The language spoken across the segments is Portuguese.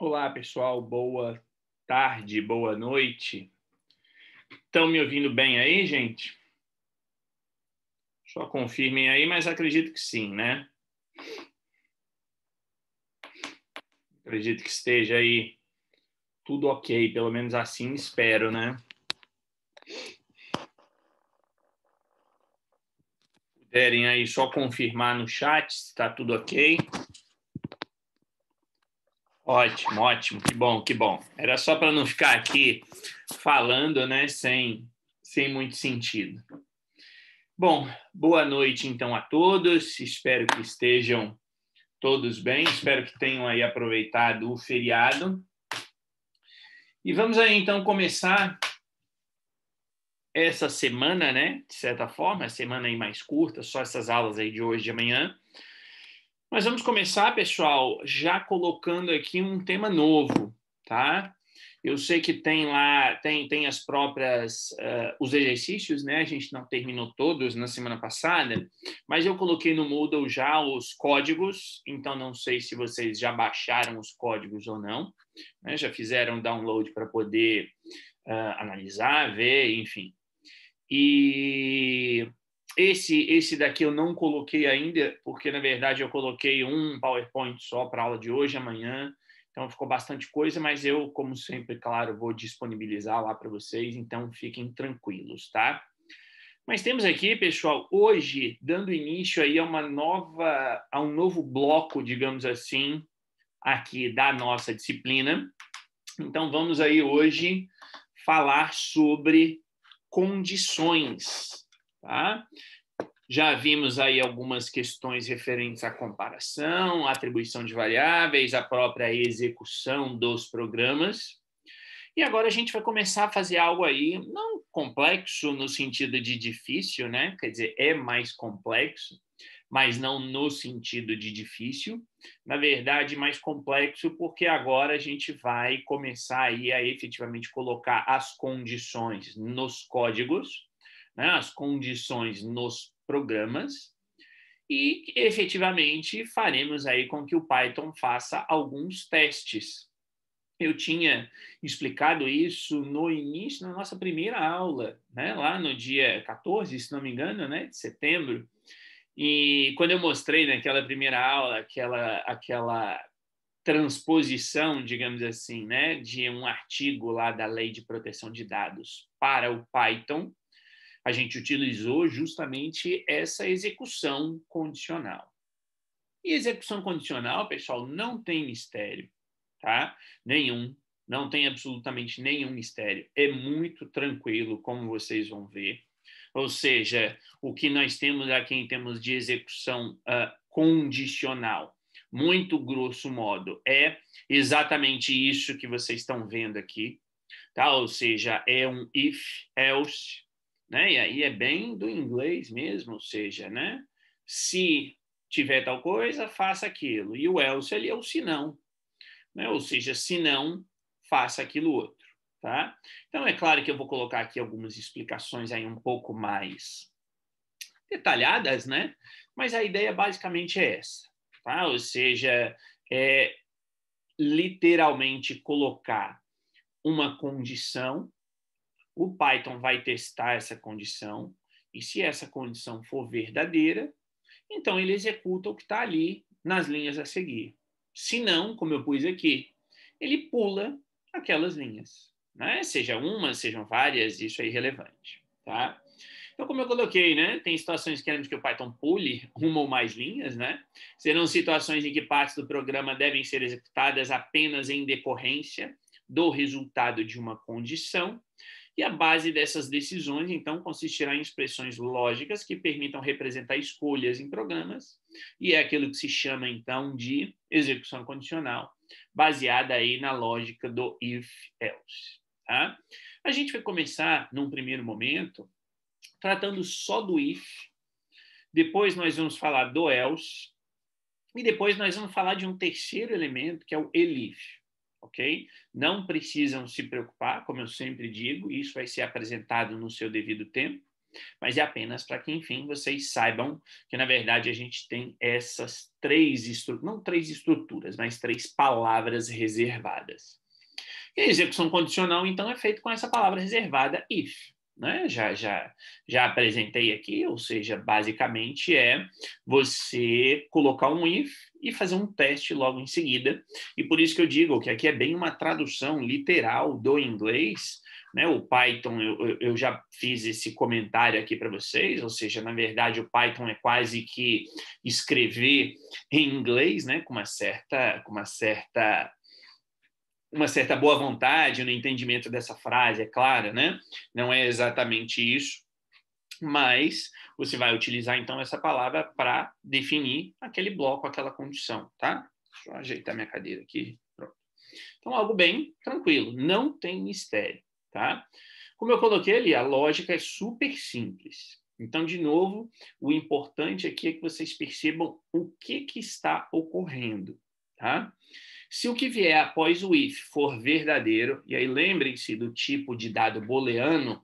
Olá, pessoal. Boa tarde, boa noite. Estão me ouvindo bem aí, gente? Só confirmem aí, mas acredito que sim, né? Acredito que esteja aí tudo ok, pelo menos assim espero, né? Puderem aí só confirmar no chat se está tudo ok. Ótimo, ótimo, que bom, que bom. Era só para não ficar aqui falando, né, sem, sem muito sentido. Bom, boa noite então a todos, espero que estejam todos bem, espero que tenham aí aproveitado o feriado. E vamos aí então começar essa semana, né, de certa forma, a semana aí mais curta, só essas aulas aí de hoje e de amanhã, mas vamos começar, pessoal, já colocando aqui um tema novo, tá? Eu sei que tem lá, tem, tem as próprias, uh, os exercícios, né? A gente não terminou todos na semana passada, mas eu coloquei no Moodle já os códigos, então não sei se vocês já baixaram os códigos ou não, né? já fizeram download para poder uh, analisar, ver, enfim. E esse, esse daqui eu não coloquei ainda, porque na verdade eu coloquei um PowerPoint só para aula de hoje, amanhã. Então ficou bastante coisa, mas eu, como sempre, claro, vou disponibilizar lá para vocês, então fiquem tranquilos, tá? Mas temos aqui, pessoal, hoje dando início aí a uma nova, a um novo bloco, digamos assim, aqui da nossa disciplina. Então vamos aí hoje falar sobre condições Tá? Já vimos aí algumas questões referentes à comparação, atribuição de variáveis, a própria execução dos programas. E agora a gente vai começar a fazer algo aí, não complexo no sentido de difícil, né? Quer dizer, é mais complexo, mas não no sentido de difícil. Na verdade, mais complexo porque agora a gente vai começar aí a efetivamente colocar as condições nos códigos né, as condições nos programas e efetivamente faremos aí com que o Python faça alguns testes. Eu tinha explicado isso no início, na nossa primeira aula, né, lá no dia 14, se não me engano, né, de setembro. E quando eu mostrei naquela primeira aula aquela, aquela transposição, digamos assim, né, de um artigo lá da Lei de Proteção de Dados para o Python, a gente utilizou justamente essa execução condicional. E execução condicional, pessoal, não tem mistério, tá? Nenhum. Não tem absolutamente nenhum mistério. É muito tranquilo, como vocês vão ver. Ou seja, o que nós temos aqui em termos de execução uh, condicional, muito grosso modo, é exatamente isso que vocês estão vendo aqui, tá? Ou seja, é um if, else, né? E aí é bem do inglês mesmo, ou seja, né? Se tiver tal coisa, faça aquilo. E o else ali é o se não, né? Ou seja, se não, faça aquilo outro, tá? Então é claro que eu vou colocar aqui algumas explicações aí um pouco mais detalhadas, né? Mas a ideia basicamente é essa, tá? Ou seja, é literalmente colocar uma condição o Python vai testar essa condição, e se essa condição for verdadeira, então ele executa o que está ali nas linhas a seguir. Se não, como eu pus aqui, ele pula aquelas linhas. Né? Seja uma, sejam várias, isso é irrelevante. Tá? Então, como eu coloquei, né? tem situações que queremos que o Python pule uma ou mais linhas. Né? Serão situações em que partes do programa devem ser executadas apenas em decorrência do resultado de uma condição. E a base dessas decisões, então, consistirá em expressões lógicas que permitam representar escolhas em programas, e é aquilo que se chama, então, de execução condicional, baseada aí na lógica do if-else. Tá? A gente vai começar, num primeiro momento, tratando só do if, depois nós vamos falar do else, e depois nós vamos falar de um terceiro elemento, que é o elif ok? Não precisam se preocupar, como eu sempre digo, isso vai ser apresentado no seu devido tempo, mas é apenas para que, enfim, vocês saibam que, na verdade, a gente tem essas três estruturas, não três estruturas, mas três palavras reservadas. E a execução condicional, então, é feita com essa palavra reservada if né? já, já, já apresentei aqui, ou seja, basicamente é você colocar um if e fazer um teste logo em seguida. E por isso que eu digo que aqui é bem uma tradução literal do inglês, né, o Python, eu, eu, já fiz esse comentário aqui para vocês, ou seja, na verdade o Python é quase que escrever em inglês, né? Com uma certa, com uma certa uma certa boa vontade no entendimento dessa frase, é claro, né? Não é exatamente isso, mas você vai utilizar então essa palavra para definir aquele bloco, aquela condição, tá? Deixa eu ajeitar minha cadeira aqui. Pronto. Então, algo bem tranquilo, não tem mistério, tá? Como eu coloquei ali, a lógica é super simples. Então, de novo, o importante aqui é que vocês percebam o que, que está ocorrendo, tá? Se o que vier após o if for verdadeiro, e aí lembrem-se do tipo de dado booleano,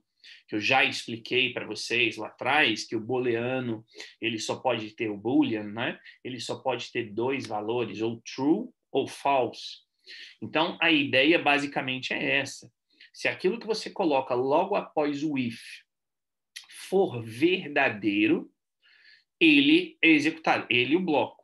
que eu já expliquei para vocês lá atrás, que o booleano, ele só pode ter o boolean, né? Ele só pode ter dois valores, ou true ou false. Então, a ideia basicamente é essa. Se aquilo que você coloca logo após o if for verdadeiro, ele é executado, ele o bloco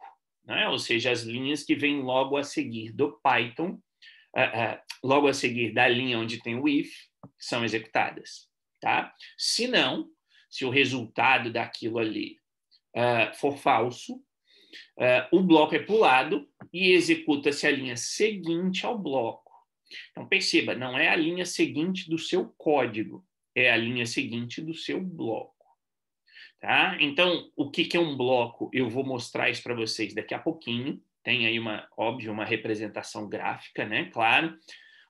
né? ou seja, as linhas que vêm logo a seguir do Python, uh, uh, logo a seguir da linha onde tem o if, são executadas. Tá? Se não, se o resultado daquilo ali uh, for falso, o bloco é pulado e executa-se a linha seguinte ao bloco. Então, perceba, não é a linha seguinte do seu código, é a linha seguinte do seu bloco. Tá? Então, o que, que é um bloco? Eu vou mostrar isso para vocês daqui a pouquinho. Tem aí uma, óbvio, uma representação gráfica, né? Claro,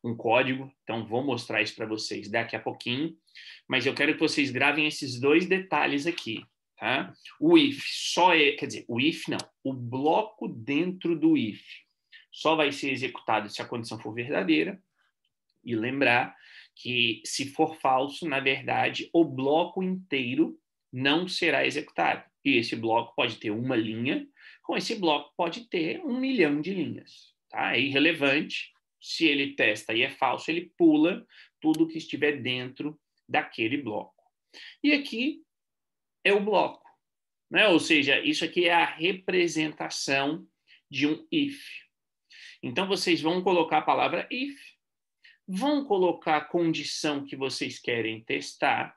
um código. Então, vou mostrar isso para vocês daqui a pouquinho. Mas eu quero que vocês gravem esses dois detalhes aqui, tá? O if só é, quer dizer, o if não, o bloco dentro do if só vai ser executado se a condição for verdadeira. E lembrar que se for falso, na verdade, o bloco inteiro não será executado. E esse bloco pode ter uma linha, com esse bloco pode ter um milhão de linhas. Tá? É irrelevante. Se ele testa e é falso, ele pula tudo que estiver dentro daquele bloco. E aqui é o bloco. Né? Ou seja, isso aqui é a representação de um if. Então, vocês vão colocar a palavra if, vão colocar a condição que vocês querem testar,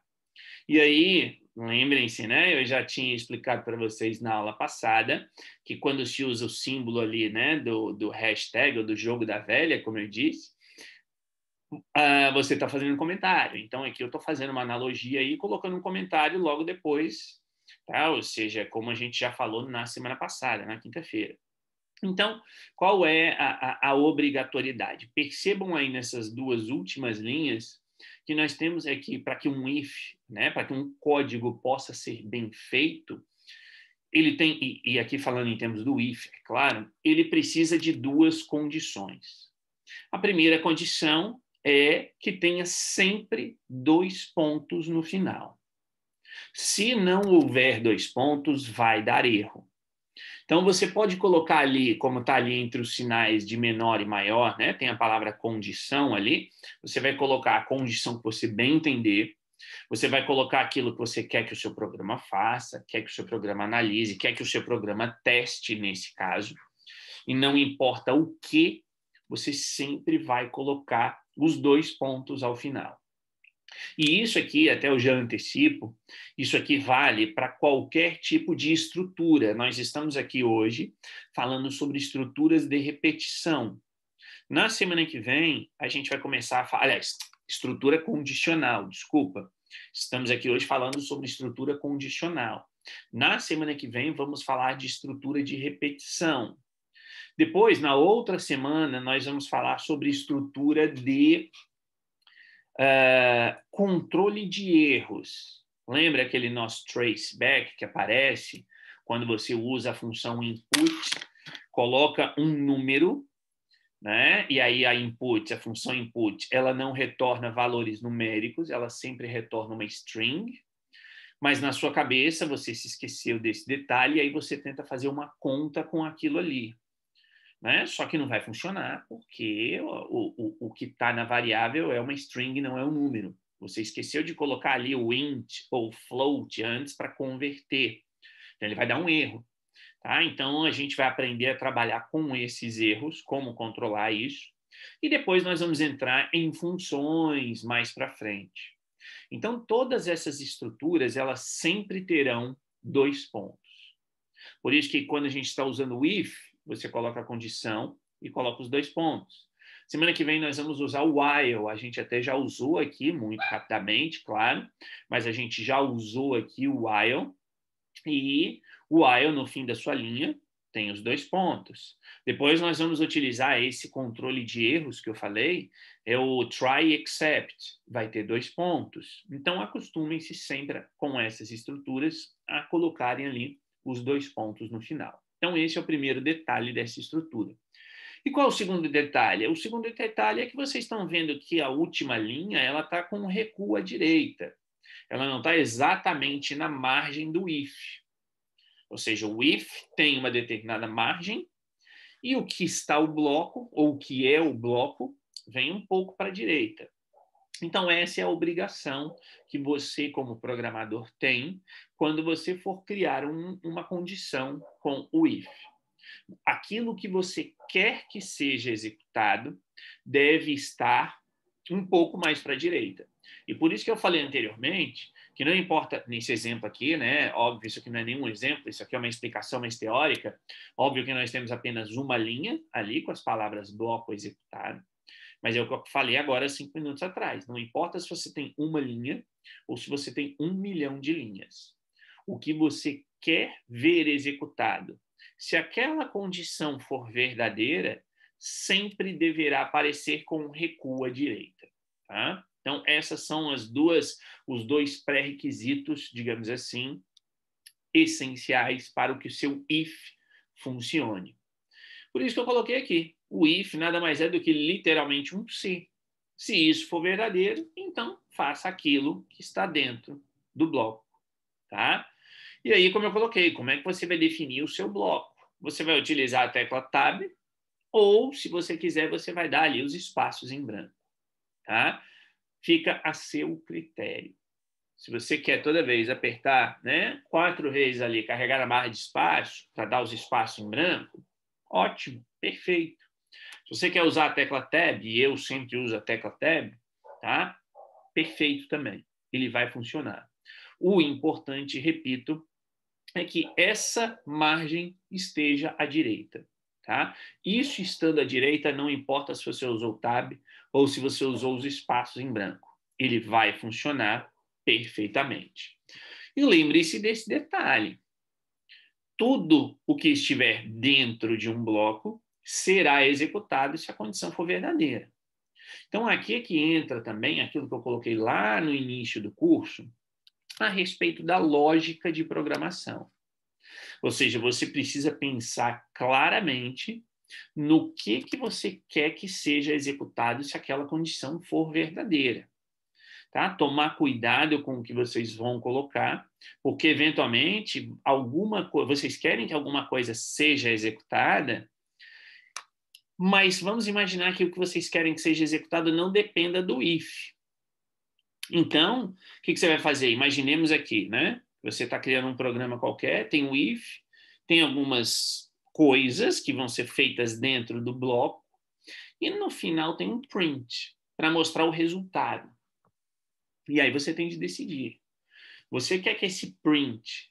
e aí Lembrem-se, né? Eu já tinha explicado para vocês na aula passada que quando se usa o símbolo ali, né, do, do hashtag ou do jogo da velha, como eu disse, uh, você está fazendo um comentário. Então aqui eu estou fazendo uma analogia e colocando um comentário logo depois, tá? Ou seja, como a gente já falou na semana passada, na quinta-feira. Então, qual é a, a, a obrigatoriedade? Percebam aí nessas duas últimas linhas que nós temos é que para que um if, né, para que um código possa ser bem feito, ele tem, e, e aqui falando em termos do if, é claro, ele precisa de duas condições. A primeira condição é que tenha sempre dois pontos no final. Se não houver dois pontos, vai dar erro. Então você pode colocar ali, como está ali entre os sinais de menor e maior, né? Tem a palavra condição ali. Você vai colocar a condição que você bem entender. Você vai colocar aquilo que você quer que o seu programa faça, quer que o seu programa analise, quer que o seu programa teste nesse caso. E não importa o que, você sempre vai colocar os dois pontos ao final. E isso aqui, até eu já antecipo, isso aqui vale para qualquer tipo de estrutura. Nós estamos aqui hoje falando sobre estruturas de repetição. Na semana que vem, a gente vai começar a falar, aliás, estrutura condicional, desculpa. Estamos aqui hoje falando sobre estrutura condicional. Na semana que vem, vamos falar de estrutura de repetição. Depois, na outra semana, nós vamos falar sobre estrutura de ah, controle de erros. Lembra aquele nosso traceback que aparece quando você usa a função input, coloca um número, né? E aí a input, a função input, ela não retorna valores numéricos, ela sempre retorna uma string. Mas na sua cabeça você se esqueceu desse detalhe e aí você tenta fazer uma conta com aquilo ali. Né? Só que não vai funcionar porque o, o, o que está na variável é uma string, não é um número. Você esqueceu de colocar ali o int ou float antes para converter. Então, ele vai dar um erro. Tá? Então, a gente vai aprender a trabalhar com esses erros, como controlar isso. E depois nós vamos entrar em funções mais para frente. Então, todas essas estruturas, elas sempre terão dois pontos. Por isso que quando a gente está usando o if, você coloca a condição e coloca os dois pontos. Semana que vem nós vamos usar o while. A gente até já usou aqui muito rapidamente, claro, mas a gente já usou aqui o while. E o while no fim da sua linha tem os dois pontos. Depois nós vamos utilizar esse controle de erros que eu falei, é o try except, vai ter dois pontos. Então acostumem-se sempre com essas estruturas a colocarem ali os dois pontos no final. Então, esse é o primeiro detalhe dessa estrutura. E qual é o segundo detalhe? O segundo detalhe é que vocês estão vendo que a última linha ela está com um recuo à direita. Ela não está exatamente na margem do if. Ou seja, o if tem uma determinada margem e o que está o bloco, ou o que é o bloco, vem um pouco para a direita. Então, essa é a obrigação que você, como programador, tem quando você for criar um, uma condição com o if. Aquilo que você quer que seja executado deve estar um pouco mais para a direita. E por isso que eu falei anteriormente que não importa, nesse exemplo aqui, né? Óbvio, isso aqui não é nenhum exemplo, isso aqui é uma explicação mais teórica. Óbvio que nós temos apenas uma linha ali com as palavras bloco executado. Mas é o que eu falei agora, cinco minutos atrás. Não importa se você tem uma linha ou se você tem um milhão de linhas. O que você quer ver executado, se aquela condição for verdadeira, sempre deverá aparecer com um recuo à direita. Tá? Então, essas são as duas, os dois pré-requisitos, digamos assim, essenciais para o que o seu if funcione. Por isso que eu coloquei aqui. O if nada mais é do que literalmente um se. Se isso for verdadeiro, então faça aquilo que está dentro do bloco, tá? E aí, como eu coloquei, como é que você vai definir o seu bloco? Você vai utilizar a tecla Tab ou, se você quiser, você vai dar ali os espaços em branco, tá? Fica a seu critério. Se você quer toda vez apertar, né, quatro vezes ali, carregar a barra de espaço para dar os espaços em branco, ótimo, perfeito. Se você quer usar a tecla Tab, e eu sempre uso a tecla Tab, tá? Perfeito também. Ele vai funcionar. O importante, repito, é que essa margem esteja à direita. Tá? Isso estando à direita, não importa se você usou o tab ou se você usou os espaços em branco. Ele vai funcionar perfeitamente. E lembre-se desse detalhe. Tudo o que estiver dentro de um bloco será executado se a condição for verdadeira. Então, aqui é que entra também aquilo que eu coloquei lá no início do curso, a respeito da lógica de programação. Ou seja, você precisa pensar claramente no que, que você quer que seja executado se aquela condição for verdadeira. Tá? Tomar cuidado com o que vocês vão colocar, porque eventualmente alguma vocês querem que alguma coisa seja executada, mas vamos imaginar que o que vocês querem que seja executado não dependa do if. Então, o que, que você vai fazer? Imaginemos aqui, né? Você está criando um programa qualquer, tem o um if, tem algumas coisas que vão ser feitas dentro do bloco, e no final tem um print para mostrar o resultado. E aí você tem de decidir. Você quer que esse print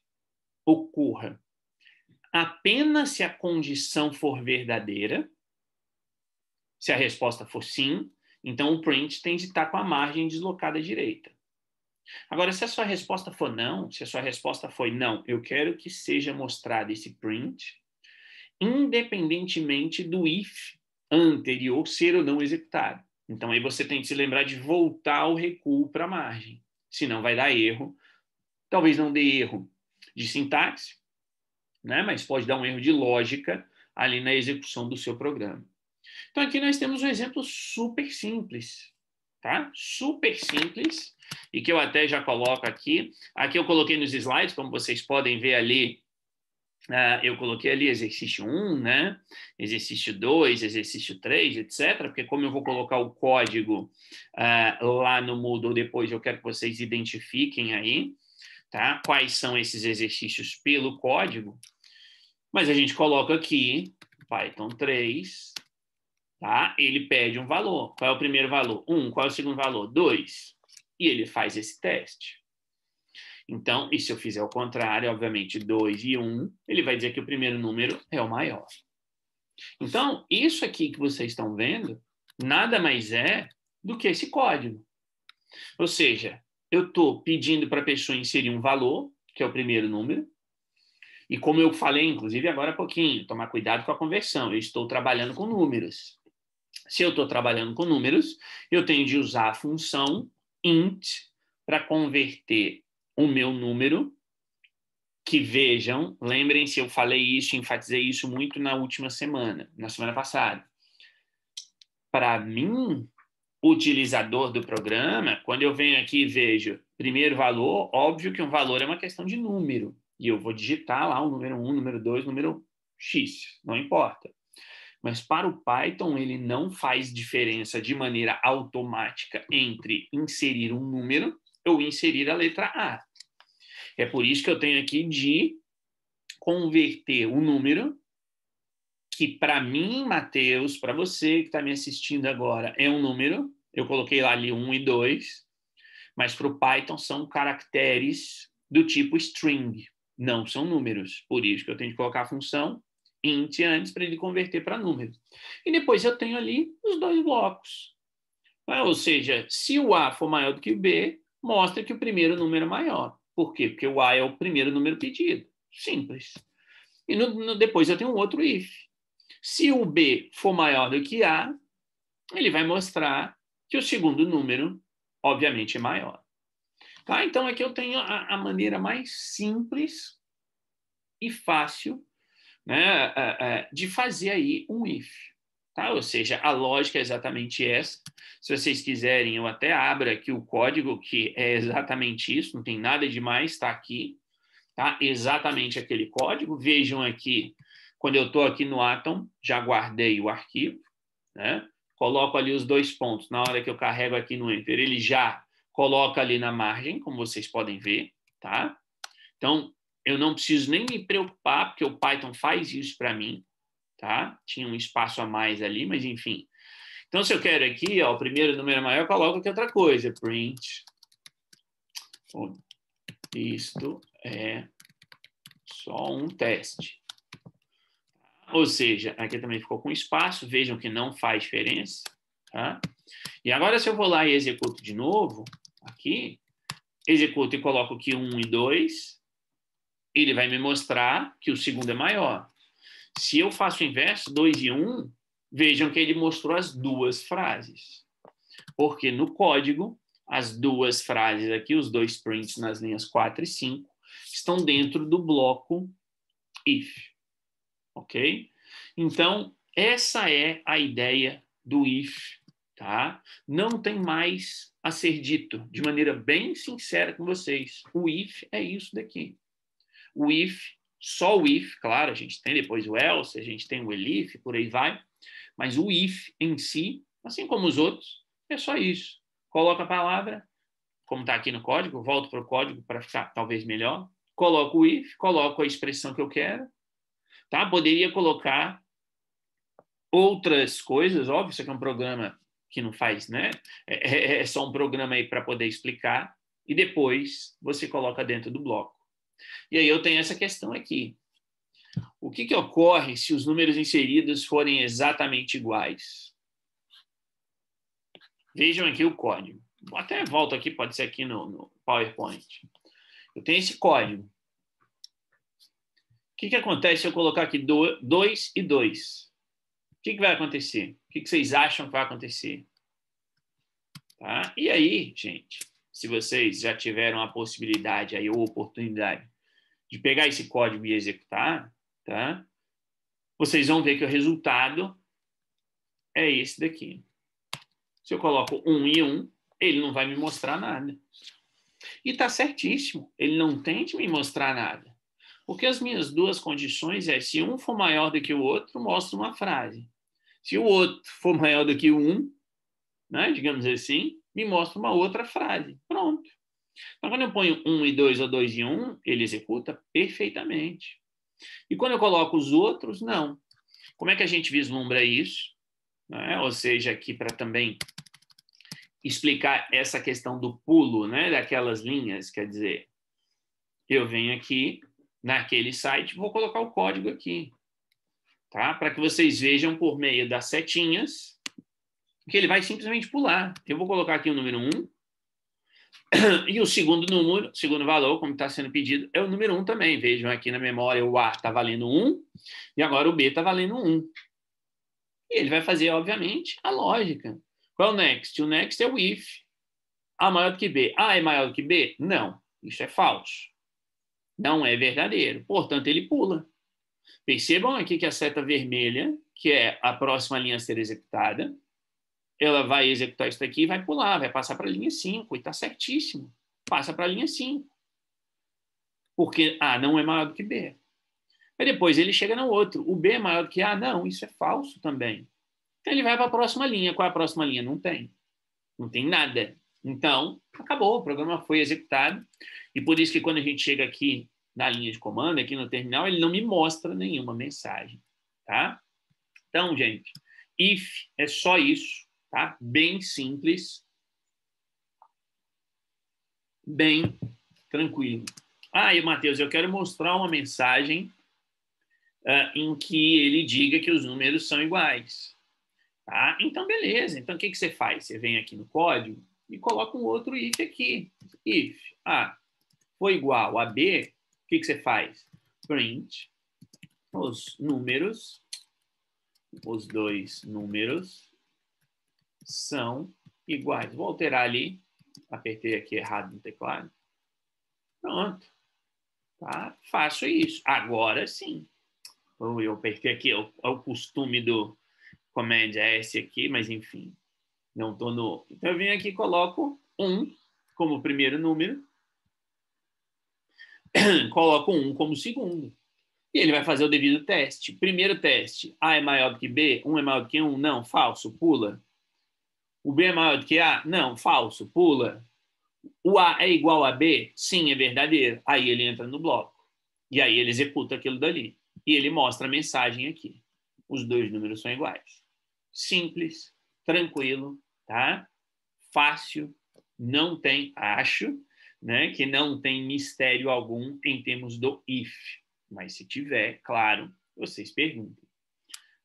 ocorra apenas se a condição for verdadeira, se a resposta for sim, então o print tem de estar com a margem deslocada à direita. Agora, se a sua resposta for não, se a sua resposta foi não, eu quero que seja mostrado esse print, independentemente do if anterior ser ou não executado. Então, aí você tem que se lembrar de voltar o recuo para a margem, senão vai dar erro. Talvez não dê erro de sintaxe, né? mas pode dar um erro de lógica ali na execução do seu programa. Então, aqui nós temos um exemplo super simples, tá? Super simples, e que eu até já coloco aqui. Aqui eu coloquei nos slides, como vocês podem ver ali, uh, eu coloquei ali exercício 1, né? Exercício 2, exercício 3, etc. Porque como eu vou colocar o código uh, lá no Moodle depois, eu quero que vocês identifiquem aí, tá? Quais são esses exercícios pelo código. Mas a gente coloca aqui Python 3, tá? Ele pede um valor. Qual é o primeiro valor? Um. Qual é o segundo valor? Dois. E ele faz esse teste. Então, e se eu fizer o contrário, obviamente, 2 e 1, um, ele vai dizer que o primeiro número é o maior. Então, isso aqui que vocês estão vendo, nada mais é do que esse código. Ou seja, eu estou pedindo para a pessoa inserir um valor, que é o primeiro número, e como eu falei, inclusive, agora há pouquinho, tomar cuidado com a conversão, eu estou trabalhando com números. Se eu estou trabalhando com números, eu tenho de usar a função int para converter o meu número que vejam, lembrem-se, eu falei isso, enfatizei isso muito na última semana, na semana passada. Para mim, utilizador do programa, quando eu venho aqui e vejo primeiro valor, óbvio que um valor é uma questão de número. E eu vou digitar lá o número 1, número 2, número X, não importa mas para o Python ele não faz diferença de maneira automática entre inserir um número ou inserir a letra A. É por isso que eu tenho aqui de converter o um número que para mim, Mateus, para você que está me assistindo agora, é um número. Eu coloquei lá ali 1 e 2, mas para o Python são caracteres do tipo string, não são números. Por isso que eu tenho que colocar a função inte antes para ele converter para número. E depois eu tenho ali os dois blocos. Ou seja, se o A for maior do que o B, mostra que o primeiro número é maior. Por quê? Porque o A é o primeiro número pedido. Simples. E no, no, depois eu tenho um outro if. Se o B for maior do que A, ele vai mostrar que o segundo número, obviamente, é maior. Tá? Então, aqui é eu tenho a, a maneira mais simples e fácil né, de fazer aí um if. Tá? Ou seja, a lógica é exatamente essa. Se vocês quiserem, eu até abro aqui o código, que é exatamente isso, não tem nada demais, está aqui. Tá? Exatamente aquele código. Vejam aqui, quando eu estou aqui no Atom, já guardei o arquivo, né? coloco ali os dois pontos. Na hora que eu carrego aqui no Enter, ele já coloca ali na margem, como vocês podem ver. Tá? Então, eu não preciso nem me preocupar, porque o Python faz isso para mim, tá? Tinha um espaço a mais ali, mas enfim. Então, se eu quero aqui, ó, o primeiro número é maior, eu coloco aqui outra coisa, print. isto é só um teste. Ou seja, aqui também ficou com espaço, vejam que não faz diferença. Tá? E agora, se eu vou lá e executo de novo, aqui, executo e coloco aqui 1 e 2, ele vai me mostrar que o segundo é maior. Se eu faço o inverso, 2 e 1, um, vejam que ele mostrou as duas frases. Porque no código, as duas frases aqui, os dois prints nas linhas 4 e 5, estão dentro do bloco if. Ok? Então, essa é a ideia do if. Tá? Não tem mais a ser dito, de maneira bem sincera com vocês. O if é isso daqui o if, só o if, claro, a gente tem depois o else, a gente tem o elif, por aí vai, mas o if em si, assim como os outros, é só isso. Coloca a palavra, como está aqui no código, volto para o código para ficar talvez melhor, coloco o if, coloco a expressão que eu quero, tá? Poderia colocar outras coisas, óbvio, isso aqui é um programa que não faz, né? É, é, é só um programa aí para poder explicar, e depois você coloca dentro do bloco. E aí eu tenho essa questão aqui. O que, que ocorre se os números inseridos forem exatamente iguais? Vejam aqui o código. Vou até volto aqui, pode ser aqui no, no PowerPoint. Eu tenho esse código. O que, que acontece se eu colocar aqui 2 e 2? O que, que vai acontecer? O que, que vocês acham que vai acontecer? Tá? E aí, gente, se vocês já tiveram a possibilidade aí, ou oportunidade de pegar esse código e executar, tá? vocês vão ver que o resultado é esse daqui. Se eu coloco um e um, ele não vai me mostrar nada. E está certíssimo, ele não tem de me mostrar nada. Porque as minhas duas condições é, se um for maior do que o outro, mostra uma frase. Se o outro for maior do que o um, né, digamos assim, me mostra uma outra frase. Pronto. Então, quando eu ponho 1 e 2 ou 2 e 1, ele executa perfeitamente. E quando eu coloco os outros, não. Como é que a gente vislumbra isso? Né? Ou seja, aqui para também explicar essa questão do pulo, né? daquelas linhas, quer dizer, eu venho aqui naquele site, vou colocar o código aqui, tá? para que vocês vejam por meio das setinhas, que ele vai simplesmente pular. Eu vou colocar aqui o número 1, um, e o segundo número, segundo valor, como está sendo pedido, é o número 1 um também. Vejam aqui na memória, o A está valendo 1, um, e agora o B está valendo 1. Um. E ele vai fazer, obviamente, a lógica. Qual é o next? O next é o if. A maior do que B. A é maior do que B? Não. Isso é falso. Não é verdadeiro. Portanto, ele pula. Percebam aqui que a seta vermelha, que é a próxima linha a ser executada, ela vai executar isso daqui e vai pular, vai passar para a linha 5, e está certíssimo. Passa para a linha 5. Porque A não é maior do que B. Mas depois ele chega no outro. O B é maior do que A? Não, isso é falso também. Então ele vai para a próxima linha. Qual é a próxima linha? Não tem. Não tem nada. Então, acabou. O programa foi executado. E por isso que quando a gente chega aqui na linha de comando, aqui no terminal, ele não me mostra nenhuma mensagem. Tá? Então, gente, if é só isso tá? Bem simples, bem tranquilo. Ah, e Matheus, eu quero mostrar uma mensagem uh, em que ele diga que os números são iguais. Tá? Então, beleza. Então, o que, que você faz? Você vem aqui no código e coloca um outro if aqui. If A for igual a B, o que, que você faz? Print os números, os dois números são iguais. Vou alterar ali. Apertei aqui errado no teclado. Pronto. Tá? Faço isso. Agora sim. Eu, eu apertei aqui, é o, é costume do Command S aqui, mas enfim. Não estou no. Então eu venho aqui e coloco 1 um como primeiro número. coloco 1 um como segundo. E ele vai fazer o devido teste. Primeiro teste, A é maior do que B, 1 um é maior do que 1, um. não, falso, pula. O B é maior do que A? Não, falso, pula. O A é igual a B? Sim, é verdadeiro. Aí ele entra no bloco. E aí ele executa aquilo dali. E ele mostra a mensagem aqui. Os dois números são iguais. Simples, tranquilo, tá? Fácil, não tem, acho, né, que não tem mistério algum em termos do if. Mas se tiver, claro, vocês perguntem.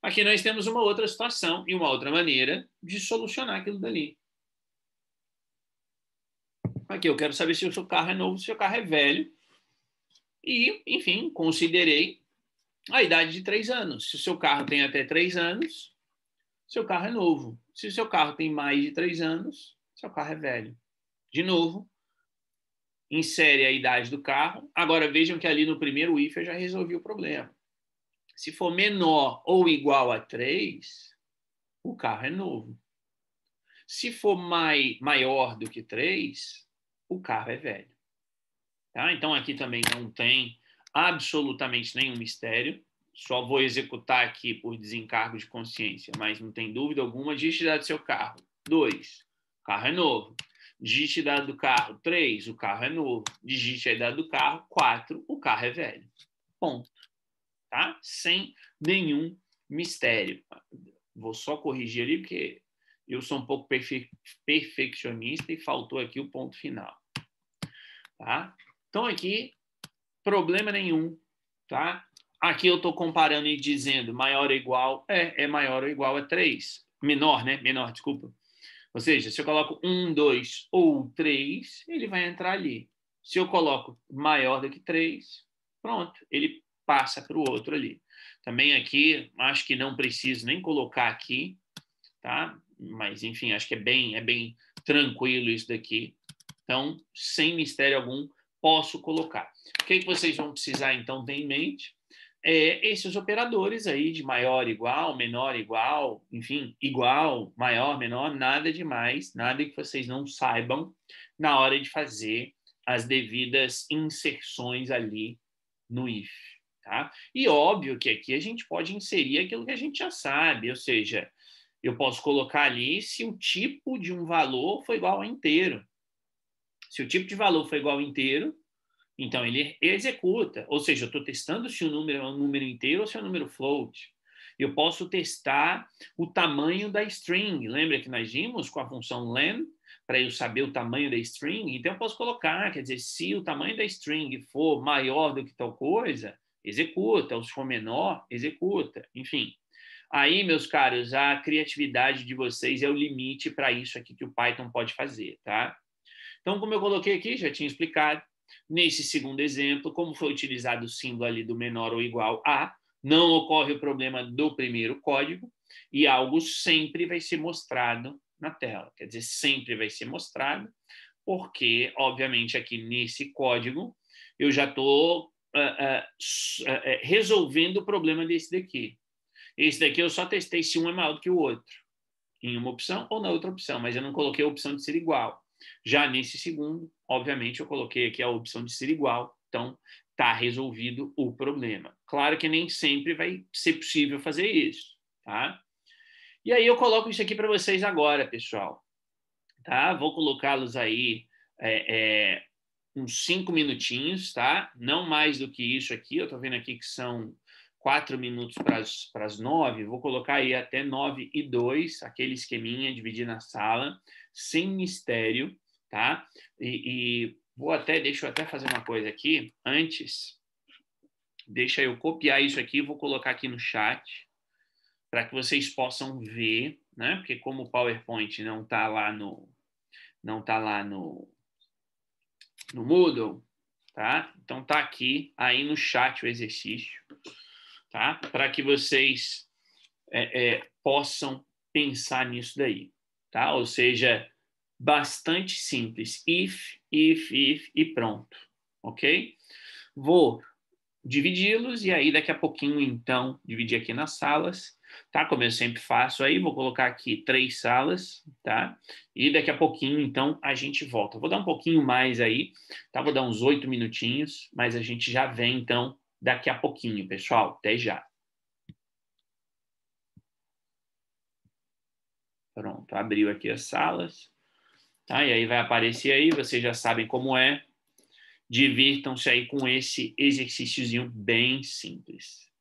Aqui nós temos uma outra situação e uma outra maneira de solucionar aquilo dali. Aqui eu quero saber se o seu carro é novo, se o seu carro é velho. E, enfim, considerei a idade de três anos. Se o seu carro tem até três anos, seu carro é novo. Se o seu carro tem mais de três anos, seu carro é velho. De novo, insere a idade do carro. Agora vejam que ali no primeiro IF eu já resolvi o problema. Se for menor ou igual a 3, o carro é novo. Se for mai, maior do que 3, o carro é velho. Tá? Então, aqui também não tem absolutamente nenhum mistério. Só vou executar aqui por desencargo de consciência, mas não tem dúvida alguma. Digite idade do seu carro. 2. O carro é novo. Digite a idade do carro. 3. O carro é novo. Digite a idade do carro. 4. O carro é velho. Ponto tá? Sem nenhum mistério. Vou só corrigir ali, porque eu sou um pouco perfe perfeccionista e faltou aqui o ponto final. Tá? Então, aqui, problema nenhum, tá? Aqui eu estou comparando e dizendo maior ou igual é, é maior ou igual a 3. Menor, né? Menor, desculpa. Ou seja, se eu coloco 1, 2 ou 3, ele vai entrar ali. Se eu coloco maior do que 3, pronto, ele passa para o outro ali. Também aqui, acho que não preciso nem colocar aqui, tá? Mas enfim, acho que é bem, é bem tranquilo isso daqui. Então, sem mistério algum, posso colocar. O que, é que vocês vão precisar então ter em mente? É, esses operadores aí de maior igual, menor igual, enfim, igual, maior, menor, nada demais, nada que vocês não saibam na hora de fazer as devidas inserções ali no if. Tá? E óbvio que aqui a gente pode inserir aquilo que a gente já sabe, ou seja, eu posso colocar ali se o tipo de um valor foi igual a inteiro. Se o tipo de valor foi igual a inteiro, então ele executa. Ou seja, eu estou testando se o número é um número inteiro ou se é um número float. Eu posso testar o tamanho da string. Lembra que nós vimos com a função len para eu saber o tamanho da string? Então eu posso colocar, quer dizer, se o tamanho da string for maior do que tal coisa, executa, ou se for menor, executa, enfim. Aí, meus caros, a criatividade de vocês é o limite para isso aqui que o Python pode fazer, tá? Então, como eu coloquei aqui, já tinha explicado, nesse segundo exemplo, como foi utilizado o símbolo ali do menor ou igual a, não ocorre o problema do primeiro código e algo sempre vai ser mostrado na tela. Quer dizer, sempre vai ser mostrado, porque, obviamente, aqui nesse código eu já estou ah, ah, ah, eh, resolvendo o problema desse daqui. Esse daqui eu só testei se um é maior do que o outro, em uma opção ou na outra opção, mas eu não coloquei a opção de ser igual. Já nesse segundo, obviamente, eu coloquei aqui a opção de ser igual, então está resolvido o problema. Claro que nem sempre vai ser possível fazer isso, tá? E aí eu coloco isso aqui para vocês agora, pessoal. Tá? Vou colocá-los aí é, é, uns cinco minutinhos, tá? Não mais do que isso aqui. Eu estou vendo aqui que são quatro minutos para as nove. Vou colocar aí até nove e dois, aquele esqueminha, dividir na sala, sem mistério, tá? E, e vou até, deixa eu até fazer uma coisa aqui antes. Deixa eu copiar isso aqui, vou colocar aqui no chat para que vocês possam ver, né? Porque como o PowerPoint não tá lá no não tá lá no no Moodle, tá? Então tá aqui aí no chat o exercício, tá? Para que vocês é, é, possam pensar nisso daí, tá? Ou seja, bastante simples. If, if, if e pronto, ok? Vou dividi-los e aí daqui a pouquinho então dividir aqui nas salas tá? Como eu sempre faço aí, vou colocar aqui três salas, tá? E daqui a pouquinho, então, a gente volta. Vou dar um pouquinho mais aí, tá? Vou dar uns oito minutinhos, mas a gente já vem, então, daqui a pouquinho, pessoal. Até já. Pronto, abriu aqui as salas, tá? E aí vai aparecer aí, vocês já sabem como é. Divirtam-se aí com esse exercíciozinho bem simples.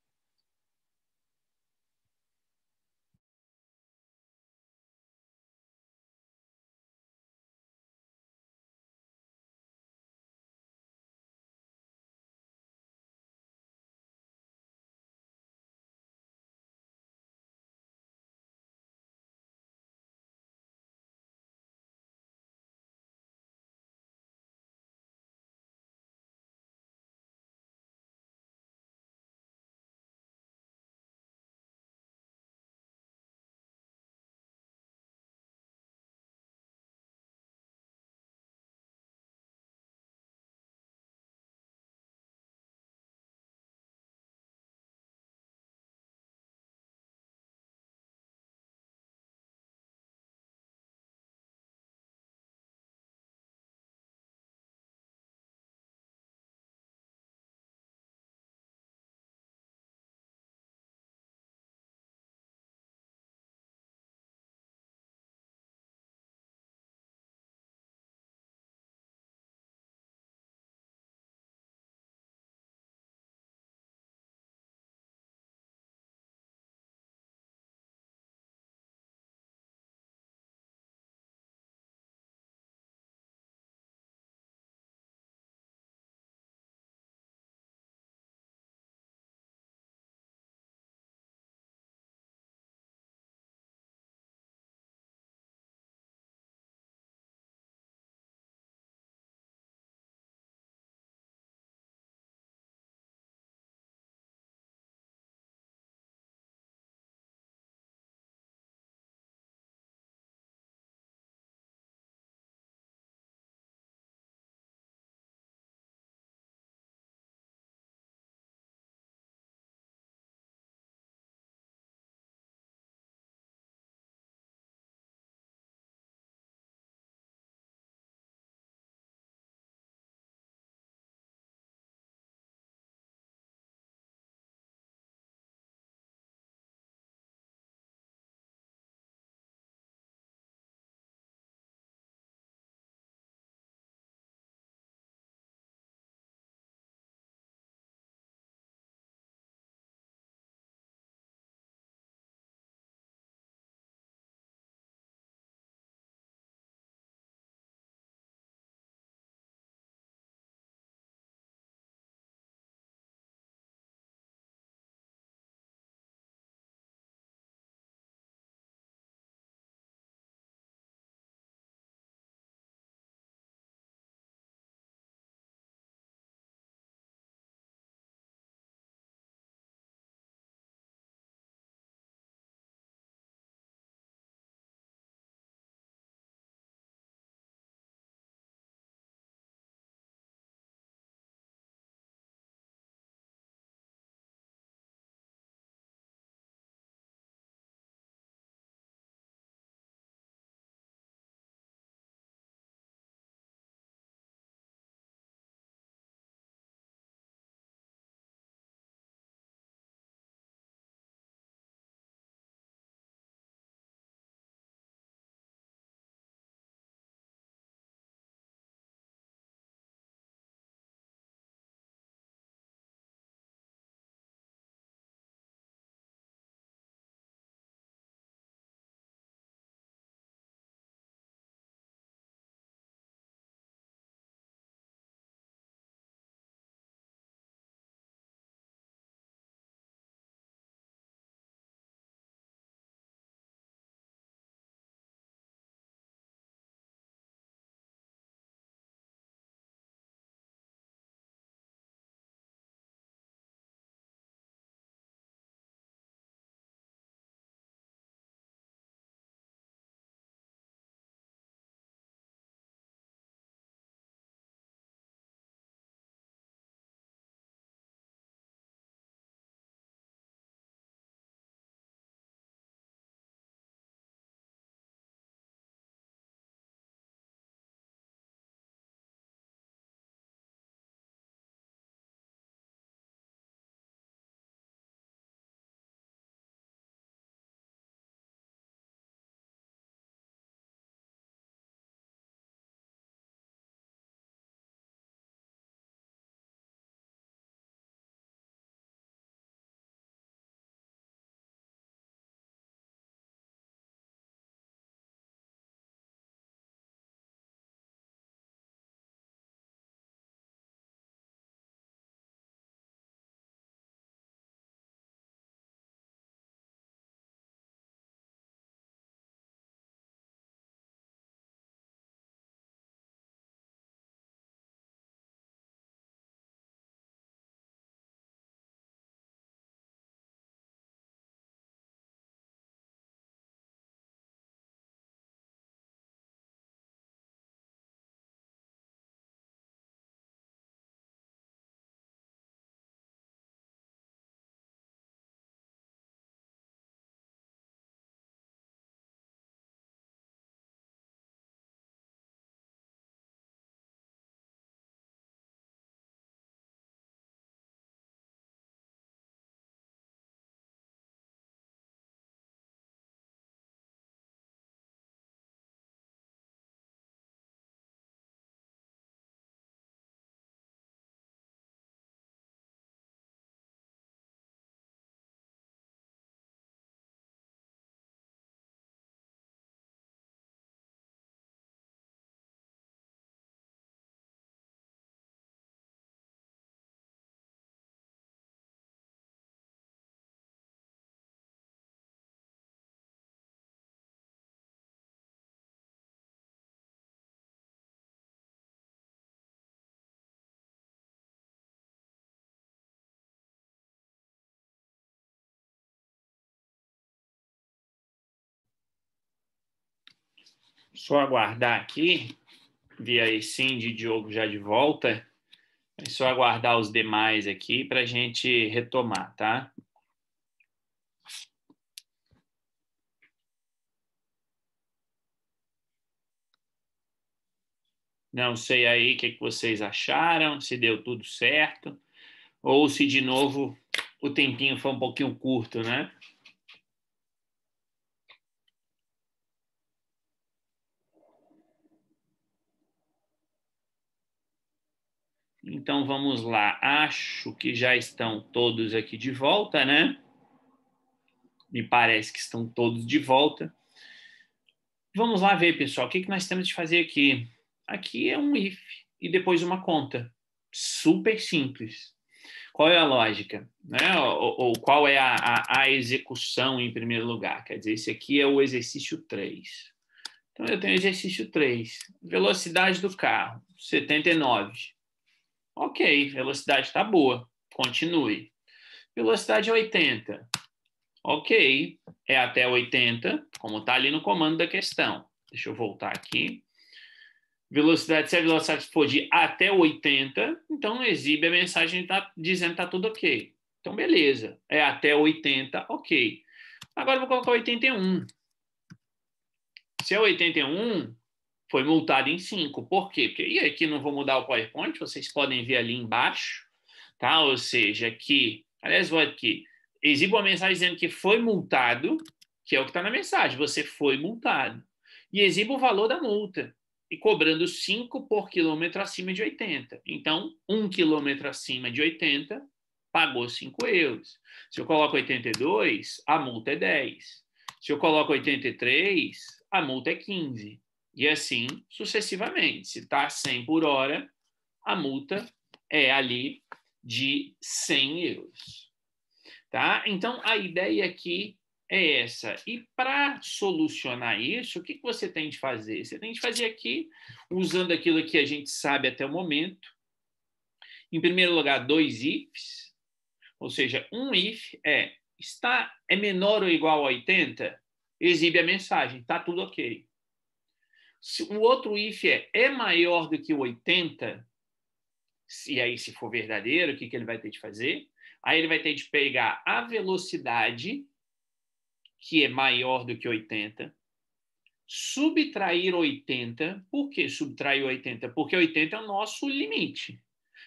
Só aguardar aqui. Vi aí Cindy e Diogo já de volta. É só aguardar os demais aqui para a gente retomar, tá? Não sei aí o que vocês acharam, se deu tudo certo, ou se de novo o tempinho foi um pouquinho curto, né? Então vamos lá. Acho que já estão todos aqui de volta, né? Me parece que estão todos de volta. Vamos lá ver, pessoal, o que, que nós temos de fazer aqui? Aqui é um if e depois uma conta. Super simples. Qual é a lógica? Né? Ou, ou qual é a, a, a execução em primeiro lugar? Quer dizer, esse aqui é o exercício 3. Então, eu tenho exercício 3. Velocidade do carro, 79. Ok, velocidade está boa. Continue. Velocidade 80. É ok, é até 80, como está ali no comando da questão. Deixa eu voltar aqui. Velocidade, se a velocidade for de até 80, então exibe a mensagem tá, dizendo que está tudo ok. Então, beleza. É até 80, ok. Agora eu vou colocar 81. Se é 81, foi multado em 5. Por quê? Porque, e aqui não vou mudar o PowerPoint, vocês podem ver ali embaixo, tá? Ou seja, aqui, aliás, vou aqui, exibo uma mensagem dizendo que foi multado, que é o que está na mensagem, você foi multado. E exibo o valor da multa, e cobrando 5 por quilômetro acima de 80. Então, 1 um quilômetro acima de 80, pagou 5 euros. Se eu coloco 82, a multa é 10. Se eu coloco 83, a multa é 15. E assim sucessivamente. Se está 100 por hora, a multa é ali de 100 euros. Tá? Então, a ideia aqui é essa. E para solucionar isso, o que, que você tem de fazer? Você tem de fazer aqui, usando aquilo que a gente sabe até o momento. Em primeiro lugar, dois ifs, ou seja, um if é está é menor ou igual a 80, exibe a mensagem, está tudo ok. Se o outro if é é maior do que 80, e é aí se for verdadeiro, o que, que ele vai ter de fazer? Aí ele vai ter de pegar a velocidade, que é maior do que 80, subtrair 80. Por que subtrair 80? Porque 80 é o nosso limite.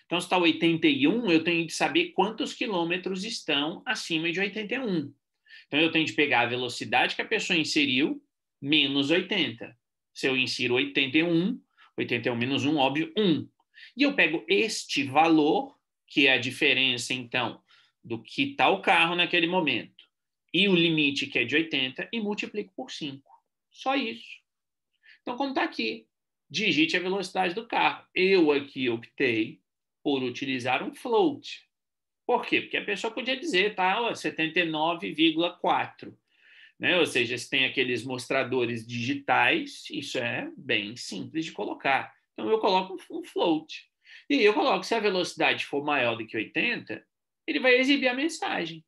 Então, se está 81, eu tenho de saber quantos quilômetros estão acima de 81. Então, eu tenho de pegar a velocidade que a pessoa inseriu, menos 80. Se eu insiro 81, 81 menos 1, óbvio, 1. E eu pego este valor, que é a diferença, então, do que está o carro naquele momento, e o limite, que é de 80, e multiplico por 5. Só isso. Então, como está aqui, digite a velocidade do carro. Eu aqui optei por utilizar um float. Por quê? Porque a pessoa podia dizer, tá, 79,4. Né? Ou seja, se tem aqueles mostradores digitais, isso é bem simples de colocar. Então, eu coloco um float. E eu coloco, se a velocidade for maior do que 80, ele vai exibir a mensagem,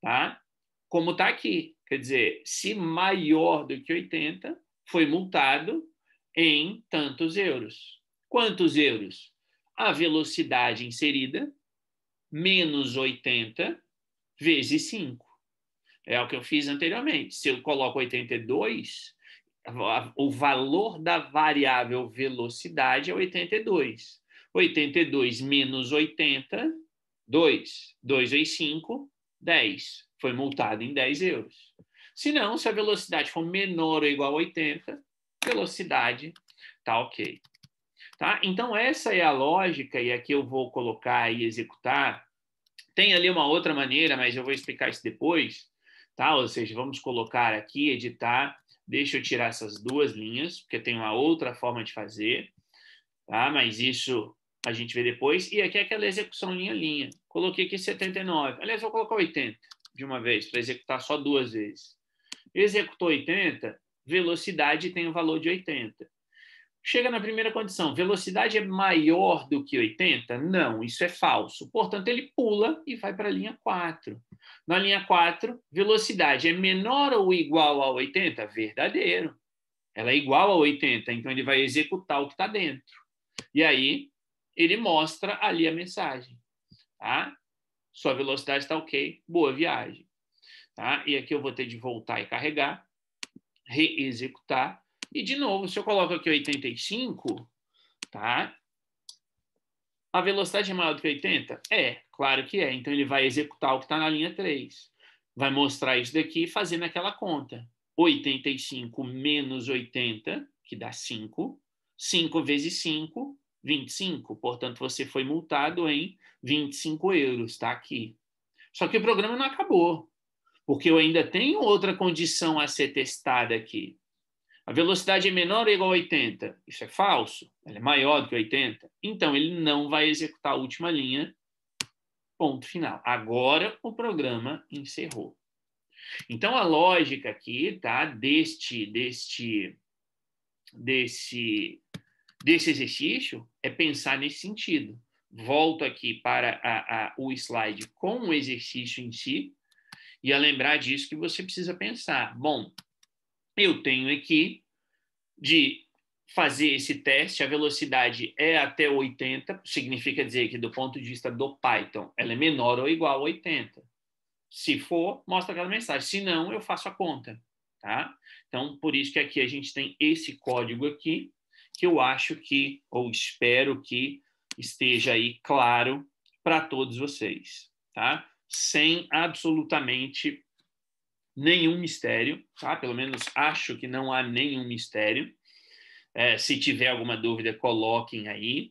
tá? Como está aqui. Quer dizer, se maior do que 80, foi multado em tantos euros. Quantos euros? A velocidade inserida, menos 80, vezes 5. É o que eu fiz anteriormente. Se eu coloco 82, o valor da variável velocidade é 82. 82 menos 80, 2. 2 vezes 5, 10. Foi multado em 10 euros. Se não, se a velocidade for menor ou igual a 80, velocidade tá ok. Tá? Então, essa é a lógica, e aqui é eu vou colocar e executar. Tem ali uma outra maneira, mas eu vou explicar isso depois tá? Ou seja, vamos colocar aqui, editar, deixa eu tirar essas duas linhas, porque tem uma outra forma de fazer, tá? Mas isso a gente vê depois. E aqui é aquela execução linha a linha. Coloquei aqui 79. Aliás, vou colocar 80 de uma vez, para executar só duas vezes. Executou 80, velocidade tem o um valor de 80. Chega na primeira condição, velocidade é maior do que 80? Não, isso é falso. Portanto, ele pula e vai para a linha 4. Na linha 4, velocidade é menor ou igual a 80? Verdadeiro. Ela é igual a 80, então ele vai executar o que está dentro. E aí, ele mostra ali a mensagem. Tá? Sua velocidade está ok, boa viagem. Tá? E aqui eu vou ter de voltar e carregar, reexecutar e, de novo, se eu coloco aqui 85, tá? A velocidade é maior do que 80? É, claro que é. Então, ele vai executar o que está na linha 3. Vai mostrar isso daqui fazendo aquela conta. 85 menos 80, que dá 5. 5 vezes 5, 25. Portanto, você foi multado em 25 euros, está aqui. Só que o programa não acabou, porque eu ainda tenho outra condição a ser testada aqui. A velocidade é menor ou igual a 80. Isso é falso. Ela é maior do que 80. Então, ele não vai executar a última linha. Ponto final. Agora, o programa encerrou. Então, a lógica aqui, tá? Deste, deste, desse, desse exercício é pensar nesse sentido. Volto aqui para a, a, o slide com o exercício em si e a lembrar disso que você precisa pensar. Bom, eu tenho aqui de fazer esse teste, a velocidade é até 80, significa dizer que do ponto de vista do Python, ela é menor ou igual a 80. Se for, mostra aquela mensagem. Se não, eu faço a conta. Tá? Então, por isso que aqui a gente tem esse código aqui, que eu acho que, ou espero que esteja aí claro para todos vocês, tá? Sem absolutamente nenhum mistério, tá? Pelo menos acho que não há nenhum mistério. É, se tiver alguma dúvida, coloquem aí.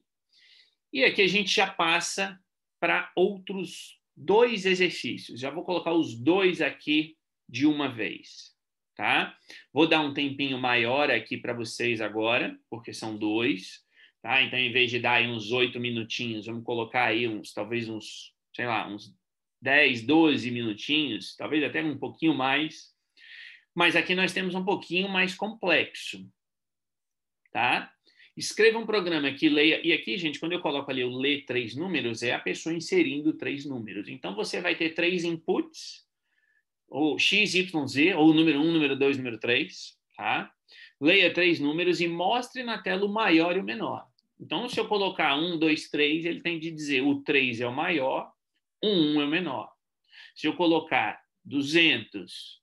E aqui a gente já passa para outros dois exercícios. Já vou colocar os dois aqui de uma vez, tá? Vou dar um tempinho maior aqui para vocês agora, porque são dois, tá? Então, em vez de dar uns oito minutinhos, vamos colocar aí uns, talvez uns, sei lá, uns 10, 12 minutinhos, talvez até um pouquinho mais. Mas aqui nós temos um pouquinho mais complexo. Tá? Escreva um programa que leia. E aqui, gente, quando eu coloco ali o ler três números, é a pessoa inserindo três números. Então, você vai ter três inputs, ou X, Y, Z, ou número 1, um, número 2, número 3. Tá? Leia três números e mostre na tela o maior e o menor. Então, se eu colocar 1, 2, 3, ele tem de dizer o 3 é o maior, um, um é menor. Se eu colocar 200,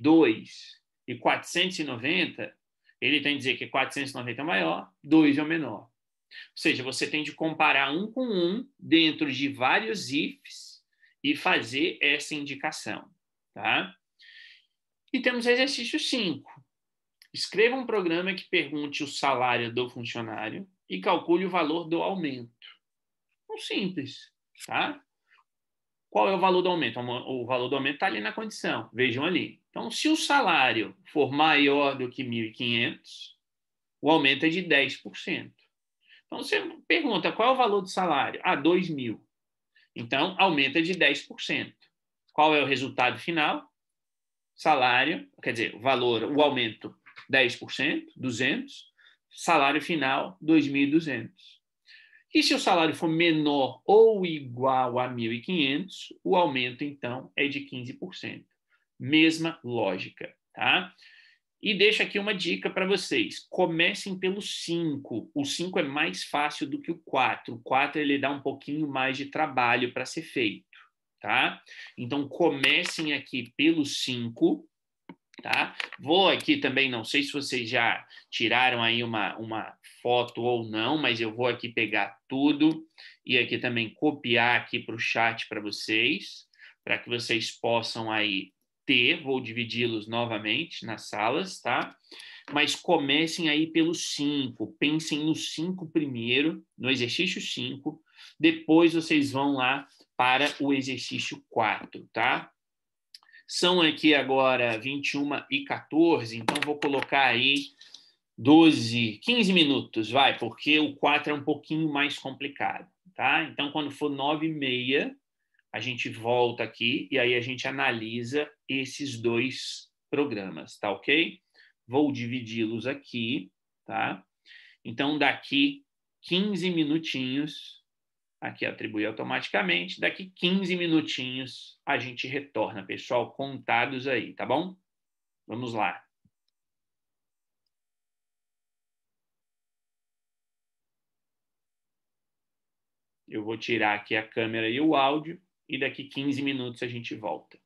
2 e 490, ele tem que dizer que 490 é maior, 2 é o menor. Ou seja, você tem de comparar um com um dentro de vários ifs e fazer essa indicação. Tá? E temos exercício 5. Escreva um programa que pergunte o salário do funcionário e calcule o valor do aumento. Um simples, tá? Qual é o valor do aumento? O valor do aumento está ali na condição, vejam ali. Então, se o salário for maior do que 1.500, o aumento é de 10%. Então, você pergunta qual é o valor do salário? Ah, 2.000. mil. Então, aumenta de 10%. Qual é o resultado final? Salário, quer dizer, o valor, o aumento 10%, 200. Salário final, 2.200. E se o salário for menor ou igual a 1.500, o aumento, então, é de 15%. Mesma lógica, tá? E deixo aqui uma dica para vocês. Comecem pelo 5. O 5 é mais fácil do que o 4. O 4 ele dá um pouquinho mais de trabalho para ser feito, tá? Então comecem aqui pelo 5 Tá? Vou aqui também, não sei se vocês já tiraram aí uma, uma foto ou não, mas eu vou aqui pegar tudo e aqui também copiar aqui para o chat para vocês, para que vocês possam aí ter, vou dividi-los novamente nas salas, tá? Mas comecem aí pelos cinco, pensem no cinco primeiro, no exercício 5, depois vocês vão lá para o exercício 4, tá? São aqui agora 21 e 14, então vou colocar aí 12, 15 minutos, vai, porque o 4 é um pouquinho mais complicado, tá? Então, quando for 9 e meia, a gente volta aqui e aí a gente analisa esses dois programas, tá ok? Vou dividi-los aqui, tá? Então, daqui 15 minutinhos, Aqui atribui automaticamente. Daqui 15 minutinhos a gente retorna, pessoal, contados aí, tá bom? Vamos lá. Eu vou tirar aqui a câmera e o áudio e daqui 15 minutos a gente volta.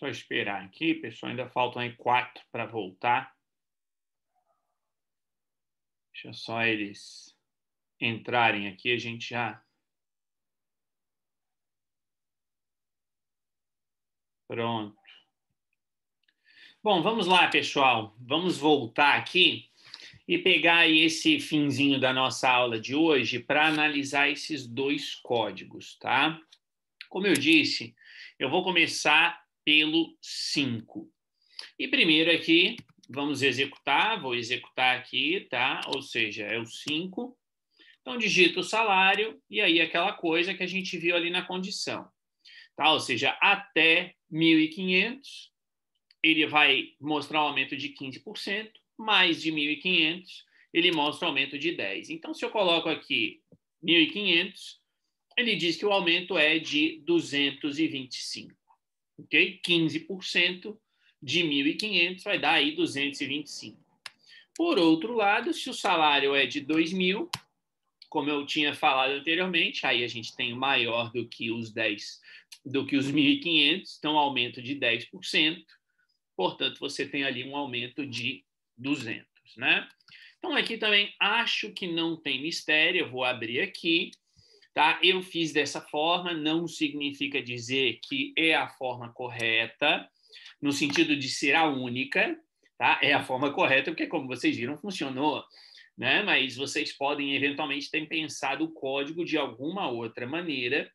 Só esperar aqui, pessoal. Ainda faltam aí quatro para voltar. Deixa só eles entrarem aqui, a gente já. Pronto. Bom, vamos lá, pessoal. Vamos voltar aqui e pegar esse finzinho da nossa aula de hoje para analisar esses dois códigos, tá? Como eu disse, eu vou começar pelo 5. E primeiro aqui, vamos executar, vou executar aqui, tá? Ou seja, é o 5. Então, digito o salário e aí aquela coisa que a gente viu ali na condição. Tá? Ou seja, até 1.500, ele vai mostrar um aumento de 15%, mais de 1.500, ele mostra um aumento de 10%. Então, se eu coloco aqui 1.500, ele diz que o aumento é de 225 ok? 15% de 1.500 vai dar aí 225. Por outro lado, se o salário é de 2.000, como eu tinha falado anteriormente, aí a gente tem maior do que os 10, do que os 1.500, então aumento de 10%, portanto você tem ali um aumento de 200, né? Então aqui também acho que não tem mistério, eu vou abrir aqui, Tá? Eu fiz dessa forma, não significa dizer que é a forma correta, no sentido de ser a única, tá? É a forma correta, porque, como vocês viram, funcionou. Né? Mas vocês podem eventualmente ter pensado o código de alguma outra maneira.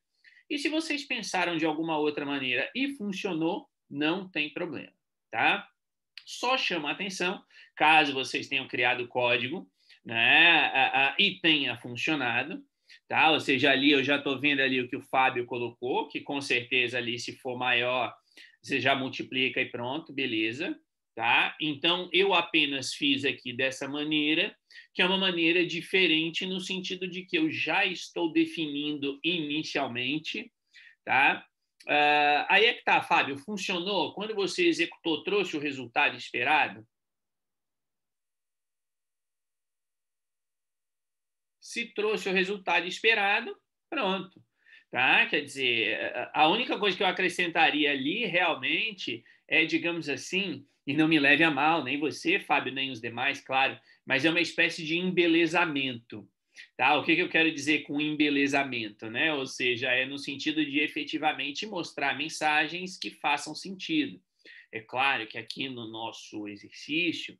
E se vocês pensaram de alguma outra maneira e funcionou, não tem problema, tá? Só chama atenção caso vocês tenham criado o código, né? E tenha funcionado, Tá? Ou seja, ali eu já estou vendo ali o que o Fábio colocou, que com certeza ali se for maior, você já multiplica e pronto, beleza. Tá? Então, eu apenas fiz aqui dessa maneira, que é uma maneira diferente no sentido de que eu já estou definindo inicialmente. Tá? Uh, aí é que tá, Fábio, funcionou? Quando você executou, trouxe o resultado esperado? se trouxe o resultado esperado, pronto. Tá? Quer dizer, a única coisa que eu acrescentaria ali realmente é, digamos assim, e não me leve a mal, nem você, Fábio, nem os demais, claro, mas é uma espécie de embelezamento. Tá? O que, que eu quero dizer com embelezamento? Né? Ou seja, é no sentido de efetivamente mostrar mensagens que façam sentido. É claro que aqui no nosso exercício,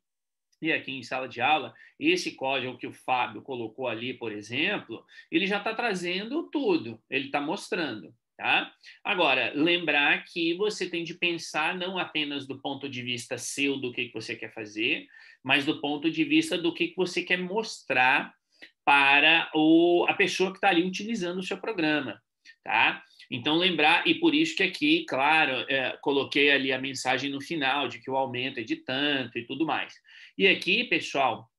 e aqui em sala de aula, esse código que o Fábio colocou ali, por exemplo, ele já está trazendo tudo, ele está mostrando. Tá? Agora, lembrar que você tem de pensar não apenas do ponto de vista seu do que, que você quer fazer, mas do ponto de vista do que, que você quer mostrar para o, a pessoa que está ali utilizando o seu programa. Tá? Então, lembrar, e por isso que aqui, claro, é, coloquei ali a mensagem no final de que o aumento é de tanto e tudo mais. E aqui, pessoal,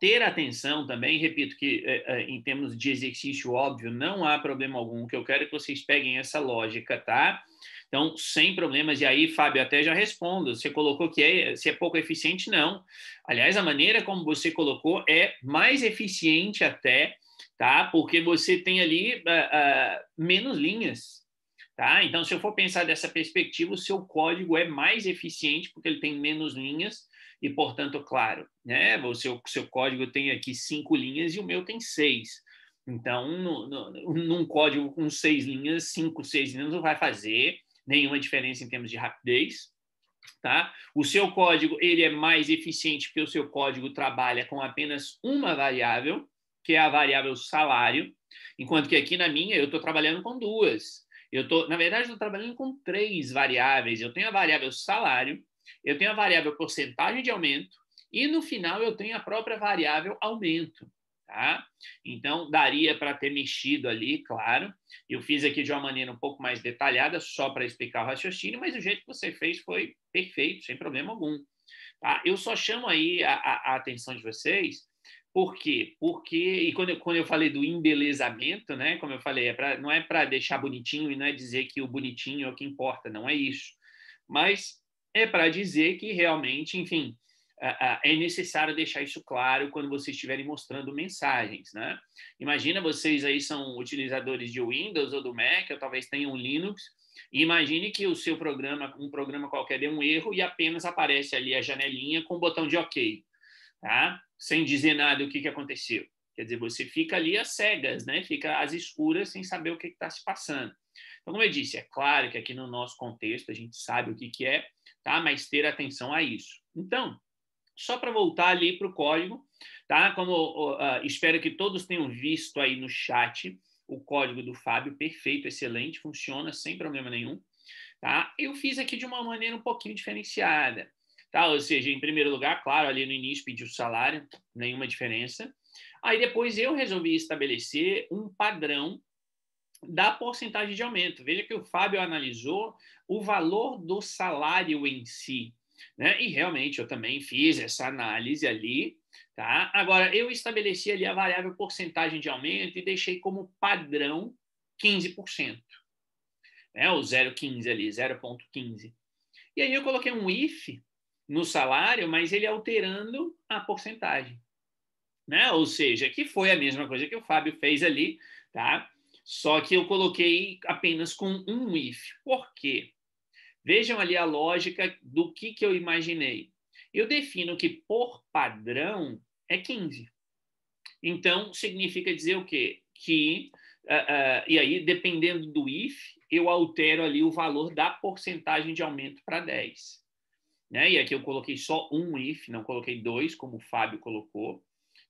ter atenção também, repito que é, é, em termos de exercício óbvio, não há problema algum, que eu quero que vocês peguem essa lógica, tá? Então, sem problemas, e aí, Fábio, até já respondo, você colocou que é, se é pouco eficiente, não. Aliás, a maneira como você colocou é mais eficiente até, tá? Porque você tem ali uh, uh, menos linhas, tá? Então, se eu for pensar dessa perspectiva, o seu código é mais eficiente porque ele tem menos linhas, e, portanto, claro, né, o seu, seu código tem aqui cinco linhas e o meu tem seis. Então, no, no, num código com seis linhas, cinco, seis linhas não vai fazer nenhuma diferença em termos de rapidez. Tá? O seu código ele é mais eficiente porque o seu código trabalha com apenas uma variável, que é a variável salário, enquanto que aqui na minha eu estou trabalhando com duas. Eu tô, na verdade, estou trabalhando com três variáveis. Eu tenho a variável salário, eu tenho a variável porcentagem de aumento e no final eu tenho a própria variável aumento. Tá? Então, daria para ter mexido ali, claro. Eu fiz aqui de uma maneira um pouco mais detalhada, só para explicar o raciocínio, mas o jeito que você fez foi perfeito, sem problema algum. Tá? Eu só chamo aí a, a, a atenção de vocês por quê? Porque, e quando eu, quando eu falei do embelezamento, né? Como eu falei, é pra, não é para deixar bonitinho e não é dizer que o bonitinho é o que importa, não é isso. Mas é para dizer que realmente, enfim, é necessário deixar isso claro quando vocês estiverem mostrando mensagens, né? Imagina vocês aí são utilizadores de Windows ou do Mac, ou talvez tenham Linux, e imagine que o seu programa, um programa qualquer deu um erro e apenas aparece ali a janelinha com o botão de OK, tá? Sem dizer nada o que, que aconteceu. Quer dizer, você fica ali às cegas, né? Fica às escuras sem saber o que está se passando. Então, como eu disse, é claro que aqui no nosso contexto a gente sabe o que, que é, tá? mas ter atenção a isso. Então, só para voltar ali para o código, tá? Como uh, espero que todos tenham visto aí no chat, o código do Fábio, perfeito, excelente, funciona sem problema nenhum. Tá? Eu fiz aqui de uma maneira um pouquinho diferenciada. Tá? Ou seja, em primeiro lugar, claro, ali no início pediu salário, nenhuma diferença. Aí depois eu resolvi estabelecer um padrão da porcentagem de aumento. Veja que o Fábio analisou o valor do salário em si. Né? E realmente eu também fiz essa análise ali. Tá? Agora, eu estabeleci ali a variável porcentagem de aumento e deixei como padrão 15%. Né? O 0,15 ali, 0,15. E aí eu coloquei um if no salário, mas ele alterando a porcentagem. Né? Ou seja, que foi a mesma coisa que o Fábio fez ali, tá? Só que eu coloquei apenas com um if. Por quê? Vejam ali a lógica do que, que eu imaginei. Eu defino que por padrão é 15. Então, significa dizer o quê? Que, uh, uh, e aí, dependendo do if, eu altero ali o valor da porcentagem de aumento para 10. Né? E aqui eu coloquei só um if, não coloquei dois, como o Fábio colocou.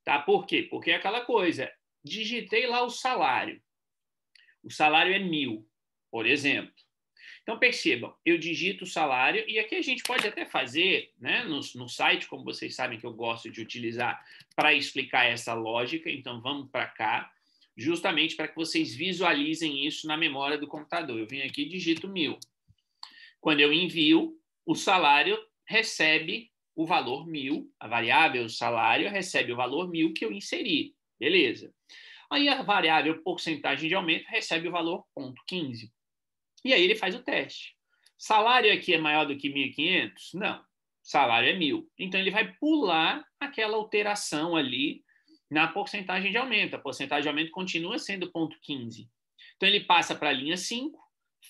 Tá? Por quê? Porque é aquela coisa, digitei lá o salário. O salário é mil, por exemplo. Então, percebam, eu digito o salário, e aqui a gente pode até fazer, né, no, no site, como vocês sabem que eu gosto de utilizar para explicar essa lógica, então vamos para cá, justamente para que vocês visualizem isso na memória do computador. Eu vim aqui e digito mil. Quando eu envio, o salário recebe o valor mil, a variável salário recebe o valor mil que eu inseri. Beleza. Aí a variável porcentagem de aumento recebe o valor ponto 15. E aí ele faz o teste. Salário aqui é maior do que 1.500? Não. Salário é 1.000. Então ele vai pular aquela alteração ali na porcentagem de aumento. A porcentagem de aumento continua sendo ponto 15. Então ele passa para a linha 5,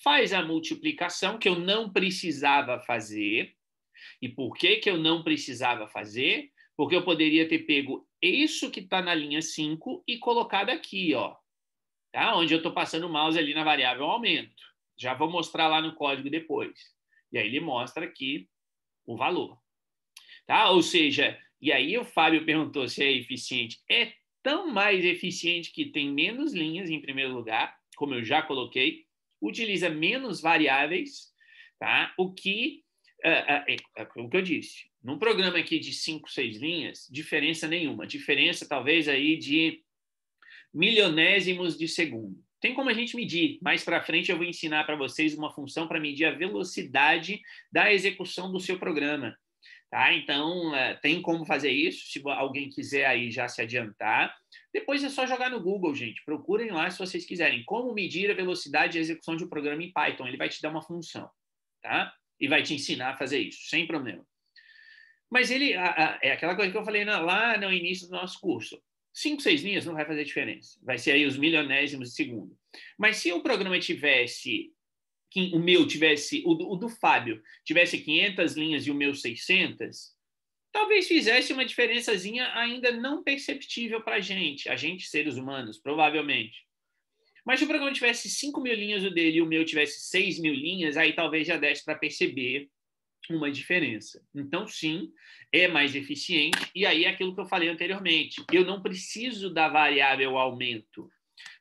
faz a multiplicação que eu não precisava fazer. E por que que eu não precisava fazer? Porque eu poderia ter pego isso que está na linha 5 e colocado aqui, ó, tá? onde eu estou passando o mouse ali na variável aumento. Já vou mostrar lá no código depois. E aí ele mostra aqui o valor. Tá? Ou seja, e aí o Fábio perguntou se é eficiente. É tão mais eficiente que tem menos linhas, em primeiro lugar, como eu já coloquei, utiliza menos variáveis, tá? o que, uh, uh, uh, o que eu disse, num programa aqui de cinco, seis linhas, diferença nenhuma. Diferença talvez aí de milionésimos de segundo. Tem como a gente medir. Mais para frente eu vou ensinar para vocês uma função para medir a velocidade da execução do seu programa. Tá? Então, é, tem como fazer isso, se alguém quiser aí já se adiantar. Depois é só jogar no Google, gente. Procurem lá se vocês quiserem. Como medir a velocidade de execução de um programa em Python. Ele vai te dar uma função, tá? E vai te ensinar a fazer isso, sem problema. Mas ele a, a, é aquela coisa que eu falei na, lá no início do nosso curso. Cinco, seis linhas não vai fazer diferença. Vai ser aí os milionésimos de segundo. Mas se o programa tivesse, o meu tivesse, o do, o do Fábio tivesse 500 linhas e o meu 600, talvez fizesse uma diferençazinha ainda não perceptível para a gente, a gente, seres humanos, provavelmente. Mas se o programa tivesse 5 mil linhas o dele e o meu tivesse 6 mil linhas, aí talvez já desse para perceber uma diferença. Então, sim, é mais eficiente, e aí é aquilo que eu falei anteriormente. Eu não preciso da variável aumento,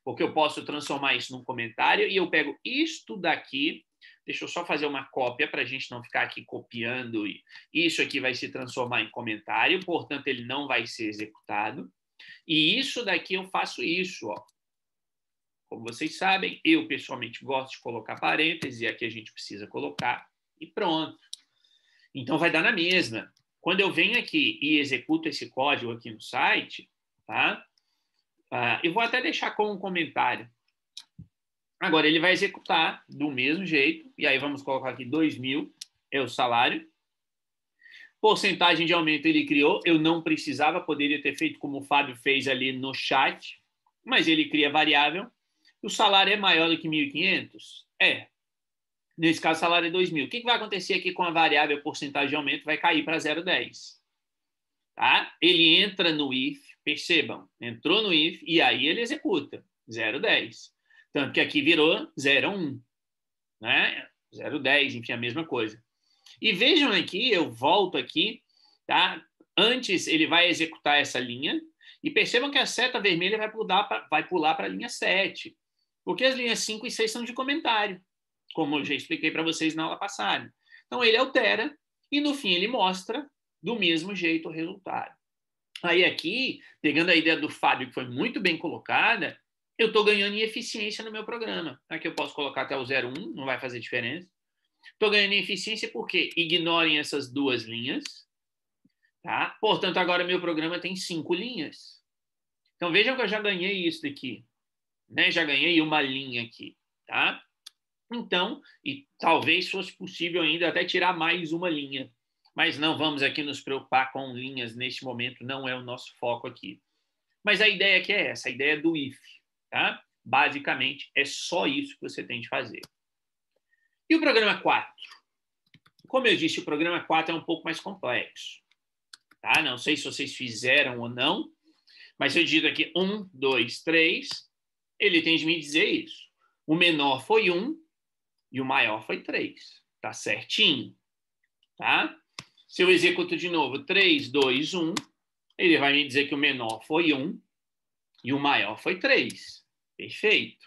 porque eu posso transformar isso num comentário e eu pego isto daqui. Deixa eu só fazer uma cópia para a gente não ficar aqui copiando. Isso aqui vai se transformar em comentário, portanto, ele não vai ser executado. E isso daqui eu faço isso, ó. Como vocês sabem, eu pessoalmente gosto de colocar parênteses, e aqui a gente precisa colocar, e pronto. Então, vai dar na mesma. Quando eu venho aqui e executo esse código aqui no site, tá? Ah, eu vou até deixar como um comentário. Agora, ele vai executar do mesmo jeito, e aí vamos colocar aqui 2.000, é o salário. Porcentagem de aumento ele criou, eu não precisava, poderia ter feito como o Fábio fez ali no chat, mas ele cria variável. O salário é maior do que 1.500? É, Nesse caso, o salário é 2 mil. O que, que vai acontecer aqui com a variável porcentagem de aumento? Vai cair para 0,10. Tá? Ele entra no if, percebam, entrou no if e aí ele executa 0,10. Tanto que aqui virou 0,1. Né? 0,10, enfim, a mesma coisa. E vejam aqui, eu volto aqui, tá? Antes ele vai executar essa linha, e percebam que a seta vermelha vai pular para a linha 7, porque as linhas 5 e 6 são de comentário como eu já expliquei para vocês na aula passada. Então, ele altera e, no fim, ele mostra do mesmo jeito o resultado. Aí, aqui, pegando a ideia do Fábio, que foi muito bem colocada, eu estou ganhando em eficiência no meu programa. Aqui eu posso colocar até o 01, não vai fazer diferença. Estou ganhando em eficiência porque ignorem essas duas linhas. Tá? Portanto, agora meu programa tem cinco linhas. Então, vejam que eu já ganhei isso daqui. Né? Já ganhei uma linha aqui. Tá? Então, e talvez fosse possível ainda até tirar mais uma linha. Mas não vamos aqui nos preocupar com linhas neste momento, não é o nosso foco aqui. Mas a ideia que é essa, a ideia do if, tá? Basicamente, é só isso que você tem de fazer. E o programa 4? Como eu disse, o programa 4 é um pouco mais complexo. Tá? Não sei se vocês fizeram ou não, mas eu digito aqui 1, 2, 3, ele tem de me dizer isso. O menor foi 1, e o maior foi 3. Tá certinho? Tá? Se eu executo de novo 3, 2, 1, ele vai me dizer que o menor foi 1 e o maior foi 3. Perfeito.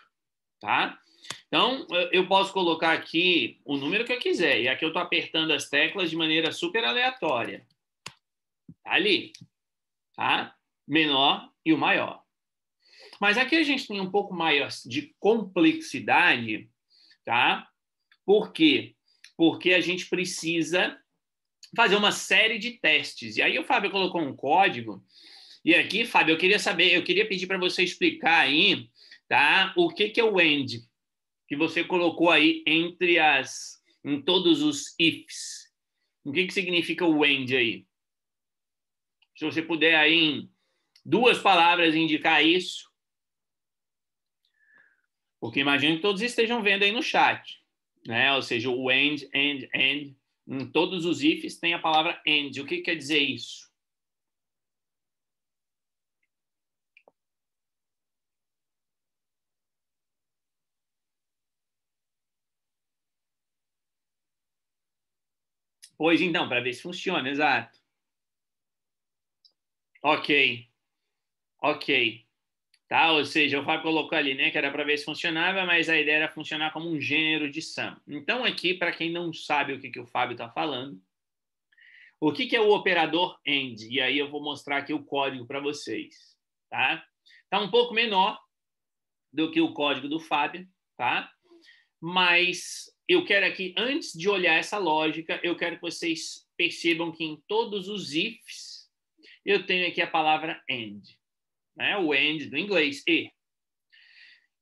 Tá? Então, eu posso colocar aqui o número que eu quiser. E aqui eu estou apertando as teclas de maneira super aleatória. Tá ali. Tá? Menor e o maior. Mas aqui a gente tem um pouco mais de complexidade, tá? Por quê? Porque a gente precisa fazer uma série de testes. E aí o Fábio colocou um código. E aqui, Fábio, eu queria saber, eu queria pedir para você explicar aí, tá? O que, que é o end que você colocou aí entre as, em todos os ifs. O que, que significa o end aí? Se você puder aí em duas palavras indicar isso, porque imagino que todos estejam vendo aí no chat né? ou seja, o and, and, and. Em todos os ifs tem a palavra and. O que quer dizer isso? Pois então, para ver se funciona, exato. Ok. Ok. Tá? Ou seja, o Fábio colocou ali, né, que era para ver se funcionava, mas a ideia era funcionar como um gênero de samba. Então, aqui, para quem não sabe o que, que o Fábio está falando, o que, que é o operador AND? E aí eu vou mostrar aqui o código para vocês. Tá? tá um pouco menor do que o código do Fábio, tá? mas eu quero aqui, antes de olhar essa lógica, eu quero que vocês percebam que em todos os ifs eu tenho aqui a palavra AND né? o and do inglês, e.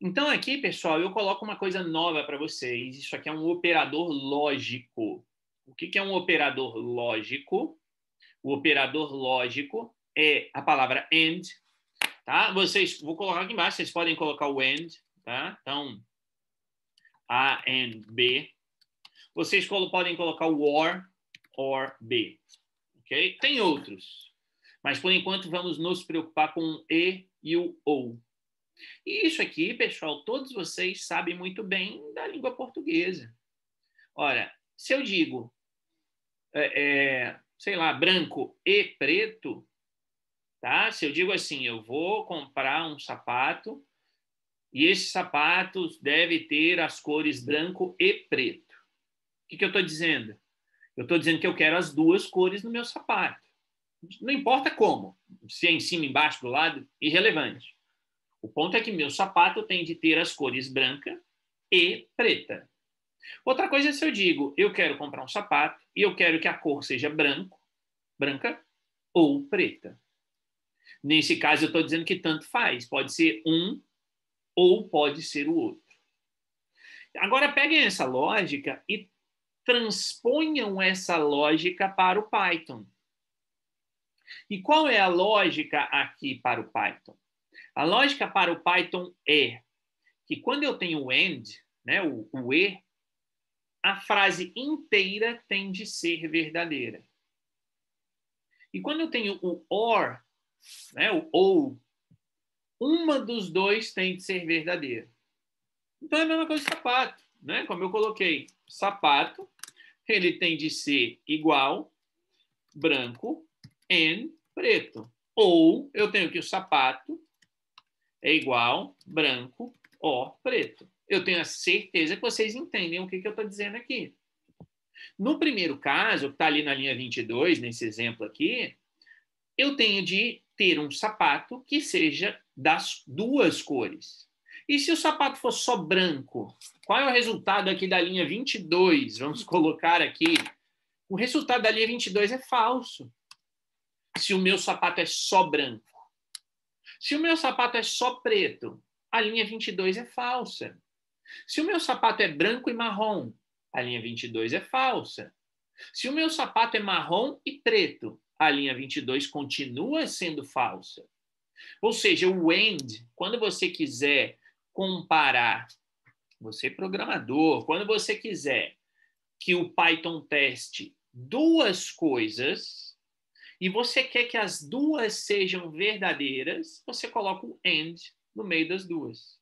Então, aqui, pessoal, eu coloco uma coisa nova para vocês. Isso aqui é um operador lógico. O que, que é um operador lógico? O operador lógico é a palavra and, tá? Vocês, vou colocar aqui embaixo, vocês podem colocar o and, tá? Então, A and B. Vocês podem colocar o or, or B, ok? Tem outros, mas por enquanto vamos nos preocupar com o e e o ou. E isso aqui, pessoal, todos vocês sabem muito bem da língua portuguesa. Ora, se eu digo, é, é, sei lá, branco e preto, tá? Se eu digo assim, eu vou comprar um sapato e esse sapato deve ter as cores branco e preto. O que, que eu estou dizendo? Eu estou dizendo que eu quero as duas cores no meu sapato não importa como, se é em cima, embaixo, do lado, irrelevante. O ponto é que meu sapato tem de ter as cores branca e preta. Outra coisa é se eu digo, eu quero comprar um sapato e eu quero que a cor seja branco, branca ou preta. Nesse caso, eu estou dizendo que tanto faz. Pode ser um ou pode ser o outro. Agora, peguem essa lógica e transponham essa lógica para o Python. E qual é a lógica aqui para o Python? A lógica para o Python é que quando eu tenho o end, né, o, o e, a frase inteira tem de ser verdadeira. E quando eu tenho o or, né, o ou, uma dos dois tem de ser verdadeira. Então é a mesma coisa de sapato, né? Como eu coloquei, sapato, ele tem de ser igual, branco, and preto. Ou eu tenho que o sapato é igual branco ó preto. Eu tenho a certeza que vocês entendem o que, que eu estou dizendo aqui. No primeiro caso, que está ali na linha 22, nesse exemplo aqui, eu tenho de ter um sapato que seja das duas cores. E se o sapato for só branco, qual é o resultado aqui da linha 22? Vamos colocar aqui. O resultado da linha 22 é falso se o meu sapato é só branco. Se o meu sapato é só preto, a linha 22 é falsa. Se o meu sapato é branco e marrom, a linha 22 é falsa. Se o meu sapato é marrom e preto, a linha 22 continua sendo falsa. Ou seja, o end, quando você quiser comparar, você é programador, quando você quiser que o Python teste duas coisas, e você quer que as duas sejam verdadeiras, você coloca um and no meio das duas.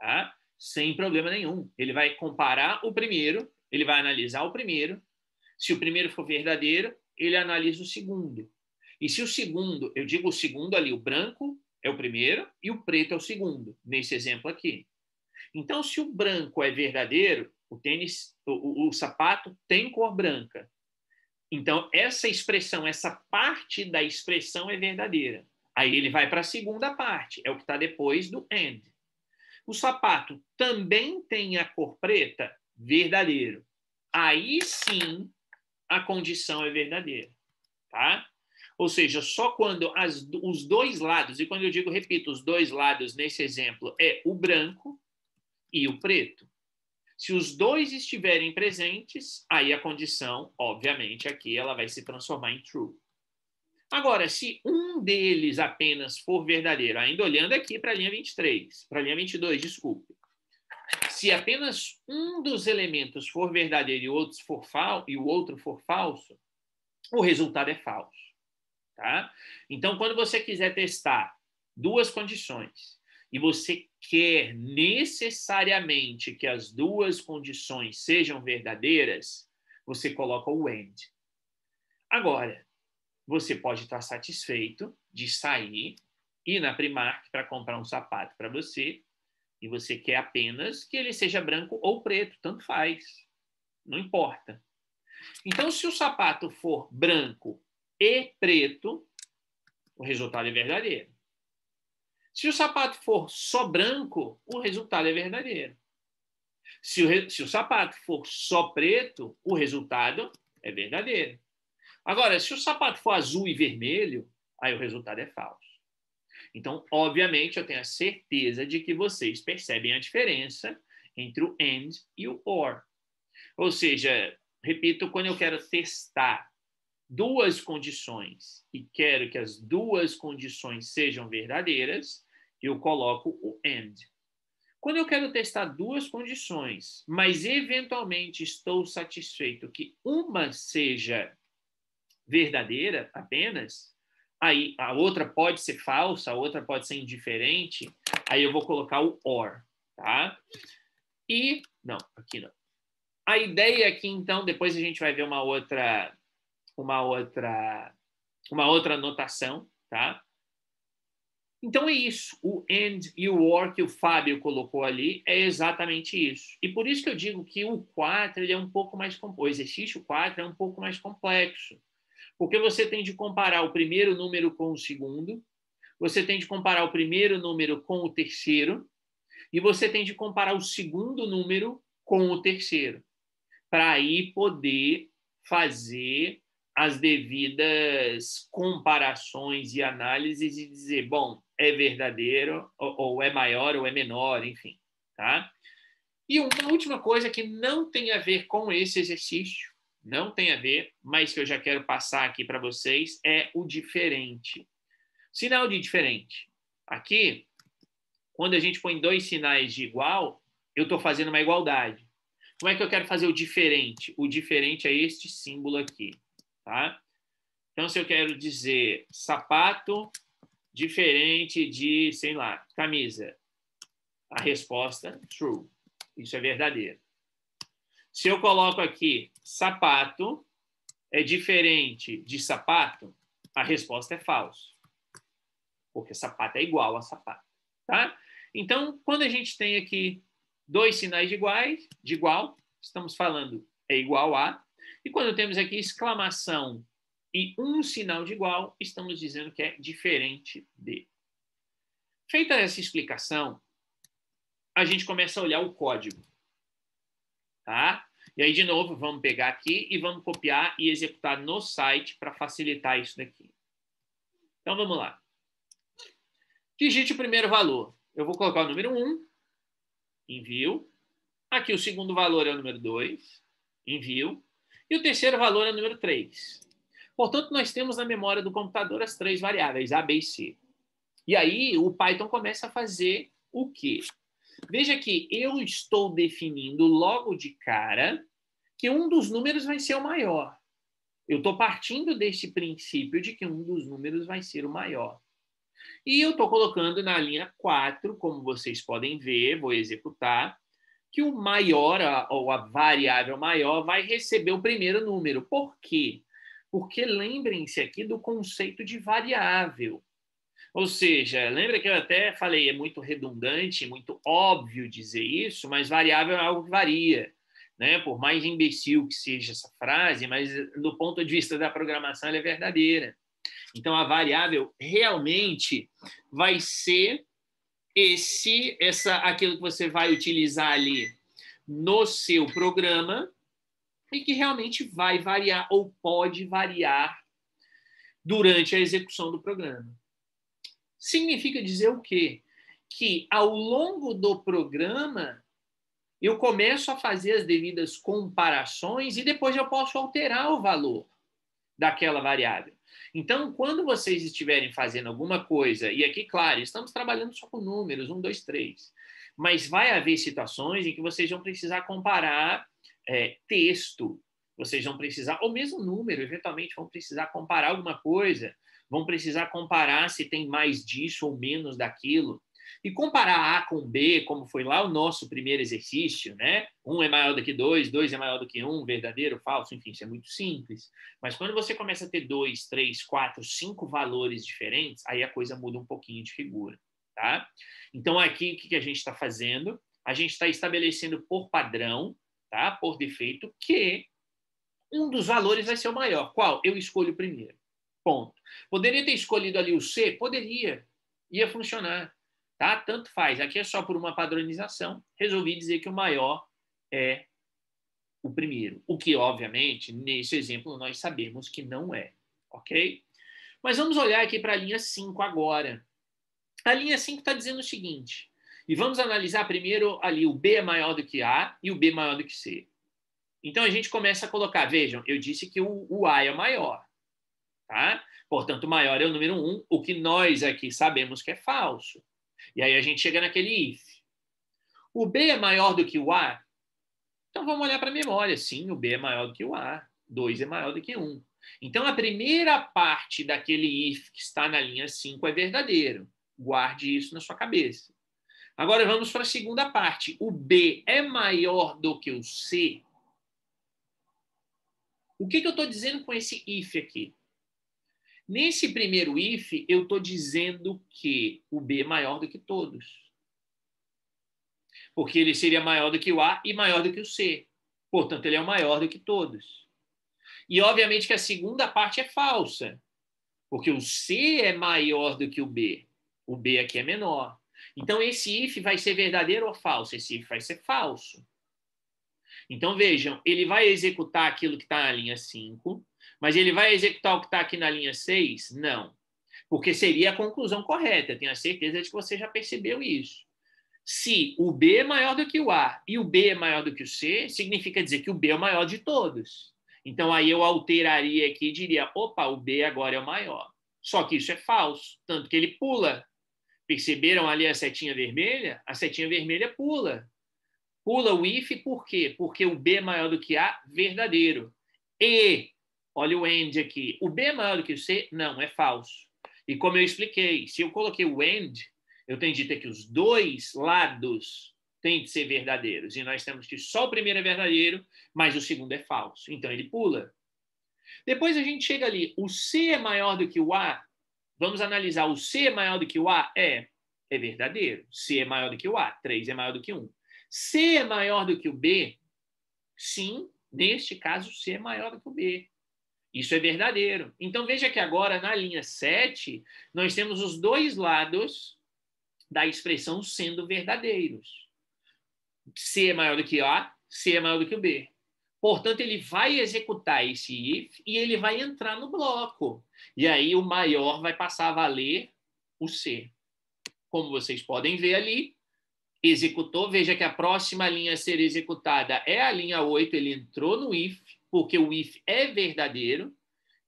Tá? Sem problema nenhum. Ele vai comparar o primeiro, ele vai analisar o primeiro. Se o primeiro for verdadeiro, ele analisa o segundo. E se o segundo, eu digo o segundo ali, o branco é o primeiro e o preto é o segundo, nesse exemplo aqui. Então, se o branco é verdadeiro, o tênis, o, o, o sapato tem cor branca. Então, essa expressão, essa parte da expressão é verdadeira. Aí ele vai para a segunda parte, é o que está depois do and. O sapato também tem a cor preta? Verdadeiro. Aí sim a condição é verdadeira. Tá? Ou seja, só quando as, os dois lados, e quando eu digo, repito, os dois lados nesse exemplo é o branco e o preto. Se os dois estiverem presentes, aí a condição, obviamente, aqui ela vai se transformar em true. Agora, se um deles apenas for verdadeiro, ainda olhando aqui para a linha 23, para a linha 22, desculpe. Se apenas um dos elementos for verdadeiro e o outro for, fal e o outro for falso, o resultado é falso. Tá? Então, quando você quiser testar duas condições, e você quer necessariamente que as duas condições sejam verdadeiras, você coloca o and. Agora, você pode estar satisfeito de sair, ir na Primark para comprar um sapato para você, e você quer apenas que ele seja branco ou preto, tanto faz, não importa. Então, se o sapato for branco e preto, o resultado é verdadeiro. Se o sapato for só branco, o resultado é verdadeiro. Se o, se o sapato for só preto, o resultado é verdadeiro. Agora, se o sapato for azul e vermelho, aí o resultado é falso. Então, obviamente, eu tenho a certeza de que vocês percebem a diferença entre o and e o or. Ou seja, repito, quando eu quero testar duas condições e quero que as duas condições sejam verdadeiras, eu coloco o and. Quando eu quero testar duas condições, mas eventualmente estou satisfeito que uma seja verdadeira apenas, aí a outra pode ser falsa, a outra pode ser indiferente, aí eu vou colocar o or, tá? E não, aqui não. A ideia aqui então, depois a gente vai ver uma outra uma outra uma outra anotação, tá? Então é isso. O and e o or que o Fábio colocou ali é exatamente isso. E por isso que eu digo que o 4 ele é um pouco mais complexo. o exercício 4 é um pouco mais complexo. Porque você tem de comparar o primeiro número com o segundo, você tem de comparar o primeiro número com o terceiro, e você tem de comparar o segundo número com o terceiro, para aí poder fazer as devidas comparações e análises e dizer, bom, é verdadeiro, ou, ou é maior ou é menor, enfim. Tá? E uma última coisa que não tem a ver com esse exercício, não tem a ver, mas que eu já quero passar aqui para vocês, é o diferente. Sinal de diferente. Aqui, quando a gente põe dois sinais de igual, eu estou fazendo uma igualdade. Como é que eu quero fazer o diferente? O diferente é este símbolo aqui, tá? Então, se eu quero dizer sapato diferente de, sei lá, camisa? A resposta, true. Isso é verdadeiro. Se eu coloco aqui sapato, é diferente de sapato? A resposta é falso. Porque sapato é igual a sapato. Tá? Então, quando a gente tem aqui dois sinais de iguais, de igual, estamos falando é igual a. E quando temos aqui exclamação e um sinal de igual, estamos dizendo que é diferente de. Feita essa explicação, a gente começa a olhar o código. Tá? E aí, de novo, vamos pegar aqui e vamos copiar e executar no site para facilitar isso daqui. Então, vamos lá. Digite o primeiro valor. Eu vou colocar o número 1, envio. Aqui o segundo valor é o número 2, envio. E o terceiro valor é o número 3. Portanto, nós temos na memória do computador as três variáveis, A, B e C. E aí o Python começa a fazer o quê? Veja que eu estou definindo logo de cara que um dos números vai ser o maior. Eu estou partindo desse princípio de que um dos números vai ser o maior. E eu estou colocando na linha 4, como vocês podem ver, vou executar, que o maior, ou a variável maior, vai receber o primeiro número. Por quê? Porque lembrem-se aqui do conceito de variável. Ou seja, lembra que eu até falei, é muito redundante, muito óbvio dizer isso, mas variável é algo que varia. Né? Por mais imbecil que seja essa frase, mas do ponto de vista da programação ela é verdadeira. Então a variável realmente vai ser esse essa aquilo que você vai utilizar ali no seu programa e que realmente vai variar ou pode variar durante a execução do programa. Significa dizer o quê? Que ao longo do programa eu começo a fazer as devidas comparações e depois eu posso alterar o valor daquela variável. Então, quando vocês estiverem fazendo alguma coisa, e aqui, claro, estamos trabalhando só com números, um, dois, três, mas vai haver situações em que vocês vão precisar comparar é, texto, vocês vão precisar, ou mesmo número, eventualmente vão precisar comparar alguma coisa, vão precisar comparar se tem mais disso ou menos daquilo. E comparar A com B, como foi lá o nosso primeiro exercício, né? Um é maior do que dois, dois é maior do que um, verdadeiro, falso, enfim, isso é muito simples. Mas quando você começa a ter dois, três, quatro, cinco valores diferentes, aí a coisa muda um pouquinho de figura, tá? Então aqui o que a gente está fazendo? A gente está estabelecendo por padrão tá? por defeito, que um dos valores vai ser o maior. Qual? Eu escolho o primeiro. Ponto. Poderia ter escolhido ali o C? Poderia. Ia funcionar. Tá? Tanto faz. Aqui é só por uma padronização. Resolvi dizer que o maior é o primeiro. O que, obviamente, nesse exemplo, nós sabemos que não é. Ok? Mas vamos olhar aqui para a linha 5 agora. A linha 5 está dizendo o seguinte: e vamos analisar primeiro ali o B é maior do que A e o B maior do que C. Então a gente começa a colocar, vejam, eu disse que o, o A é maior. Tá? Portanto, maior é o número 1, o que nós aqui sabemos que é falso. E aí a gente chega naquele if. O B é maior do que o A? Então vamos olhar para a memória. Sim, o B é maior do que o A. 2 é maior do que 1. Então a primeira parte daquele if que está na linha 5 é verdadeiro. Guarde isso na sua cabeça. Agora vamos para a segunda parte. O B é maior do que o C? O que, que eu estou dizendo com esse if aqui? Nesse primeiro if, eu estou dizendo que o B é maior do que todos. Porque ele seria maior do que o A e maior do que o C. Portanto, ele é o maior do que todos. E, obviamente, que a segunda parte é falsa. Porque o C é maior do que o B. O B aqui é menor. Então, esse if vai ser verdadeiro ou falso? Esse if vai ser falso. Então, vejam, ele vai executar aquilo que está na linha 5, mas ele vai executar o que está aqui na linha 6? Não. Porque seria a conclusão correta. Eu tenho a certeza de que você já percebeu isso. Se o B é maior do que o A e o B é maior do que o C, significa dizer que o B é o maior de todos. Então, aí eu alteraria aqui e diria: opa, o B agora é o maior. Só que isso é falso, tanto que ele pula Perceberam ali a setinha vermelha? A setinha vermelha pula. Pula o if por quê? Porque o B é maior do que A, verdadeiro. E, olha o AND aqui. O B é maior do que o C, não, é falso. E como eu expliquei, se eu coloquei o AND, eu tenho de ter que os dois lados têm de ser verdadeiros. E nós temos que só o primeiro é verdadeiro, mas o segundo é falso. Então ele pula. Depois a gente chega ali, o C é maior do que o A? Vamos analisar o C é maior do que o A? É. É verdadeiro. C é maior do que o A. 3 é maior do que 1. C é maior do que o B? Sim, neste caso, C é maior do que o B. Isso é verdadeiro. Então, veja que agora, na linha 7, nós temos os dois lados da expressão sendo verdadeiros. C é maior do que A, C é maior do que o B. Portanto, ele vai executar esse if e ele vai entrar no bloco. E aí o maior vai passar a valer o C. Como vocês podem ver ali, executou, veja que a próxima linha a ser executada é a linha 8, ele entrou no if, porque o if é verdadeiro.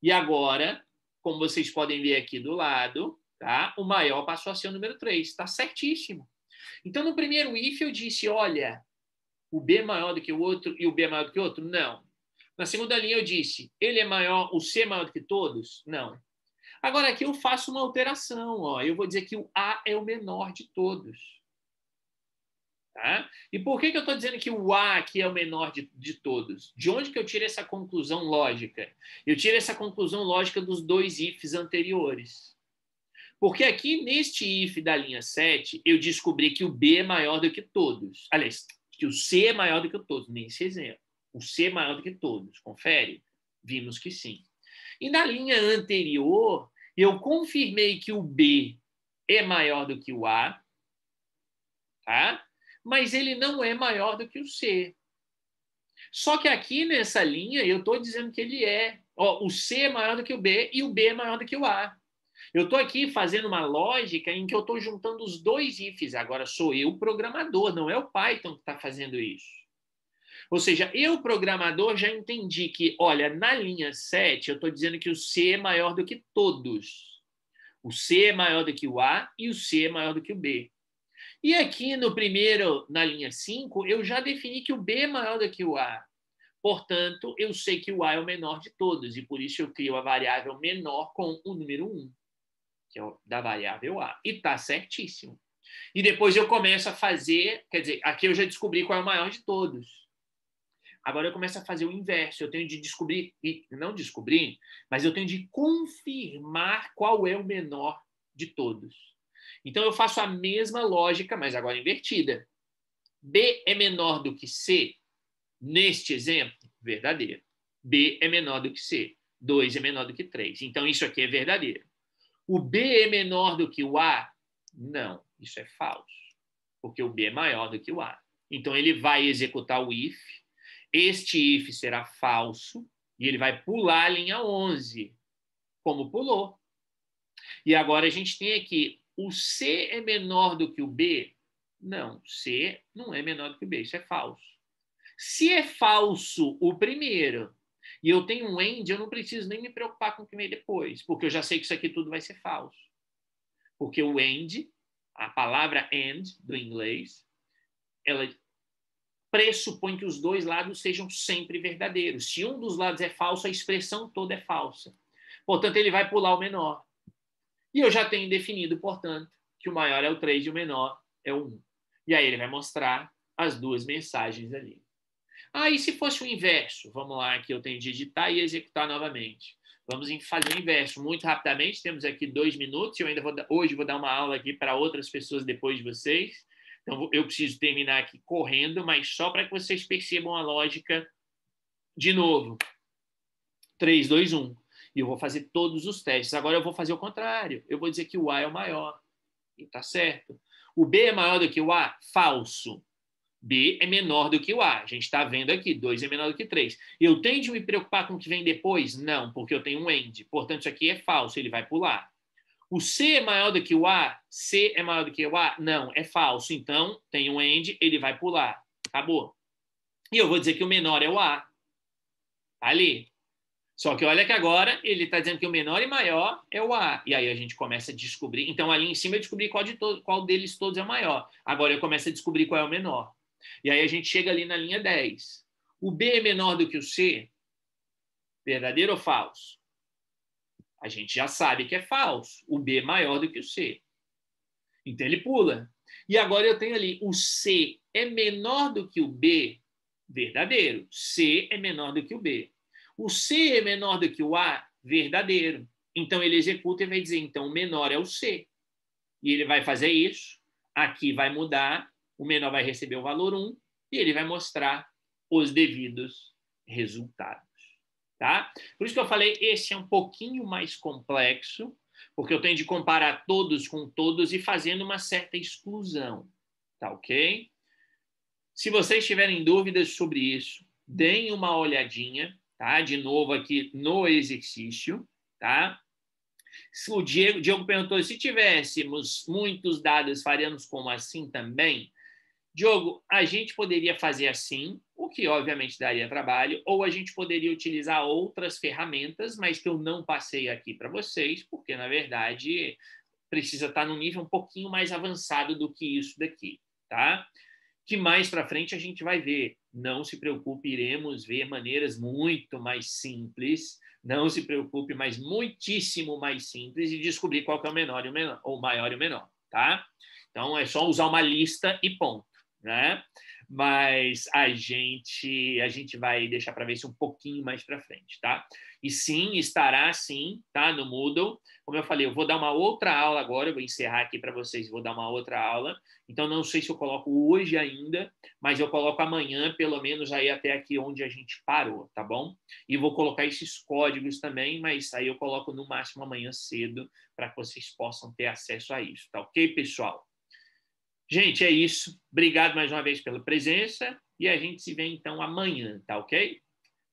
E agora, como vocês podem ver aqui do lado, tá? o maior passou a ser o número 3. Está certíssimo. Então, no primeiro if, eu disse: olha, o B maior do que o outro e o B maior do que o outro? Não. Na segunda linha eu disse, ele é maior, o C é maior do que todos? Não. Agora aqui eu faço uma alteração, ó. eu vou dizer que o A é o menor de todos. Tá? E por que, que eu estou dizendo que o A aqui é o menor de, de todos? De onde que eu tiro essa conclusão lógica? Eu tiro essa conclusão lógica dos dois ifs anteriores. Porque aqui neste if da linha 7, eu descobri que o B é maior do que todos. Aliás, que o C é maior do que o todos, nesse exemplo. O C é maior do que todos, confere? Vimos que sim. E na linha anterior, eu confirmei que o B é maior do que o A, tá? mas ele não é maior do que o C. Só que aqui nessa linha, eu estou dizendo que ele é. Ó, o C é maior do que o B e o B é maior do que o A. Eu estou aqui fazendo uma lógica em que eu estou juntando os dois ifs. Agora sou eu o programador, não é o Python que está fazendo isso. Ou seja, eu, programador, já entendi que, olha, na linha 7, eu estou dizendo que o C é maior do que todos. O C é maior do que o A e o C é maior do que o B. E aqui no primeiro, na linha 5, eu já defini que o B é maior do que o A. Portanto, eu sei que o A é o menor de todos, e por isso eu crio a variável menor com o número 1. Então, da variável A. E está certíssimo. E depois eu começo a fazer, quer dizer, aqui eu já descobri qual é o maior de todos. Agora eu começo a fazer o inverso. Eu tenho de descobrir, e não descobrir, mas eu tenho de confirmar qual é o menor de todos. Então eu faço a mesma lógica, mas agora invertida. B é menor do que C, neste exemplo, verdadeiro. B é menor do que C. 2 é menor do que 3. Então isso aqui é verdadeiro. O B é menor do que o A? Não, isso é falso, porque o B é maior do que o A. Então ele vai executar o if, este if será falso e ele vai pular a linha 11, como pulou. E agora a gente tem aqui o C é menor do que o B? Não, C não é menor do que o B, isso é falso. Se é falso o primeiro, e eu tenho um end, eu não preciso nem me preocupar com o que vem depois, porque eu já sei que isso aqui tudo vai ser falso. Porque o end, a palavra end do inglês, ela pressupõe que os dois lados sejam sempre verdadeiros. Se um dos lados é falso, a expressão toda é falsa. Portanto, ele vai pular o menor. E eu já tenho definido, portanto, que o maior é o 3 e o menor é o 1. E aí ele vai mostrar as duas mensagens ali. Ah, e se fosse o inverso? Vamos lá, aqui eu tenho de editar e executar novamente. Vamos fazer o inverso muito rapidamente. Temos aqui dois minutos. Eu ainda vou, hoje vou dar uma aula aqui para outras pessoas depois de vocês. Então, eu preciso terminar aqui correndo, mas só para que vocês percebam a lógica de novo. 3, 2, 1. E eu vou fazer todos os testes. Agora eu vou fazer o contrário. Eu vou dizer que o A é o maior. E está certo. O B é maior do que o A? Falso. B é menor do que o A. A gente está vendo aqui, 2 é menor do que 3. Eu tenho de me preocupar com o que vem depois? Não, porque eu tenho um end. Portanto, isso aqui é falso, ele vai pular. O C é maior do que o A? C é maior do que o A? Não, é falso. Então, tem um end, ele vai pular. Acabou. E eu vou dizer que o menor é o A. Tá ali. Só que olha que agora ele está dizendo que o menor e maior é o A. E aí a gente começa a descobrir. Então, ali em cima eu descobri qual, de qual deles todos é o maior. Agora eu começo a descobrir qual é o menor. E aí a gente chega ali na linha 10. O B é menor do que o C? Verdadeiro ou falso? A gente já sabe que é falso. O B é maior do que o C. Então ele pula. E agora eu tenho ali o C é menor do que o B? Verdadeiro. C é menor do que o B. O C é menor do que o A? Verdadeiro. Então ele executa e vai dizer: então o menor é o C. E ele vai fazer isso. Aqui vai mudar o menor vai receber o valor 1 e ele vai mostrar os devidos resultados. Tá? Por isso que eu falei, esse é um pouquinho mais complexo, porque eu tenho de comparar todos com todos e fazendo uma certa exclusão. Tá ok? Se vocês tiverem dúvidas sobre isso, deem uma olhadinha, tá? De novo aqui no exercício, tá? O Diego, Diego perguntou: se tivéssemos muitos dados, faríamos como assim também? Diogo, a gente poderia fazer assim, o que obviamente daria trabalho, ou a gente poderia utilizar outras ferramentas, mas que eu não passei aqui para vocês, porque na verdade precisa estar tá num nível um pouquinho mais avançado do que isso daqui, tá? Que mais para frente a gente vai ver. Não se preocupe, iremos ver maneiras muito mais simples. Não se preocupe, mas muitíssimo mais simples e descobrir qual é o menor e o menor, ou maior e o menor, tá? Então é só usar uma lista e ponto né? Mas a gente a gente vai deixar para ver isso um pouquinho mais para frente, tá? E sim, estará sim, tá? No Moodle. Como eu falei, eu vou dar uma outra aula agora, eu vou encerrar aqui para vocês, vou dar uma outra aula. Então não sei se eu coloco hoje ainda, mas eu coloco amanhã, pelo menos aí até aqui onde a gente parou, tá bom? E vou colocar esses códigos também, mas aí eu coloco no máximo amanhã cedo para que vocês possam ter acesso a isso, tá OK, pessoal? Gente, é isso. Obrigado mais uma vez pela presença e a gente se vê então amanhã, tá ok?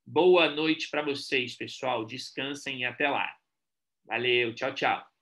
Boa noite para vocês, pessoal. Descansem e até lá. Valeu, tchau, tchau.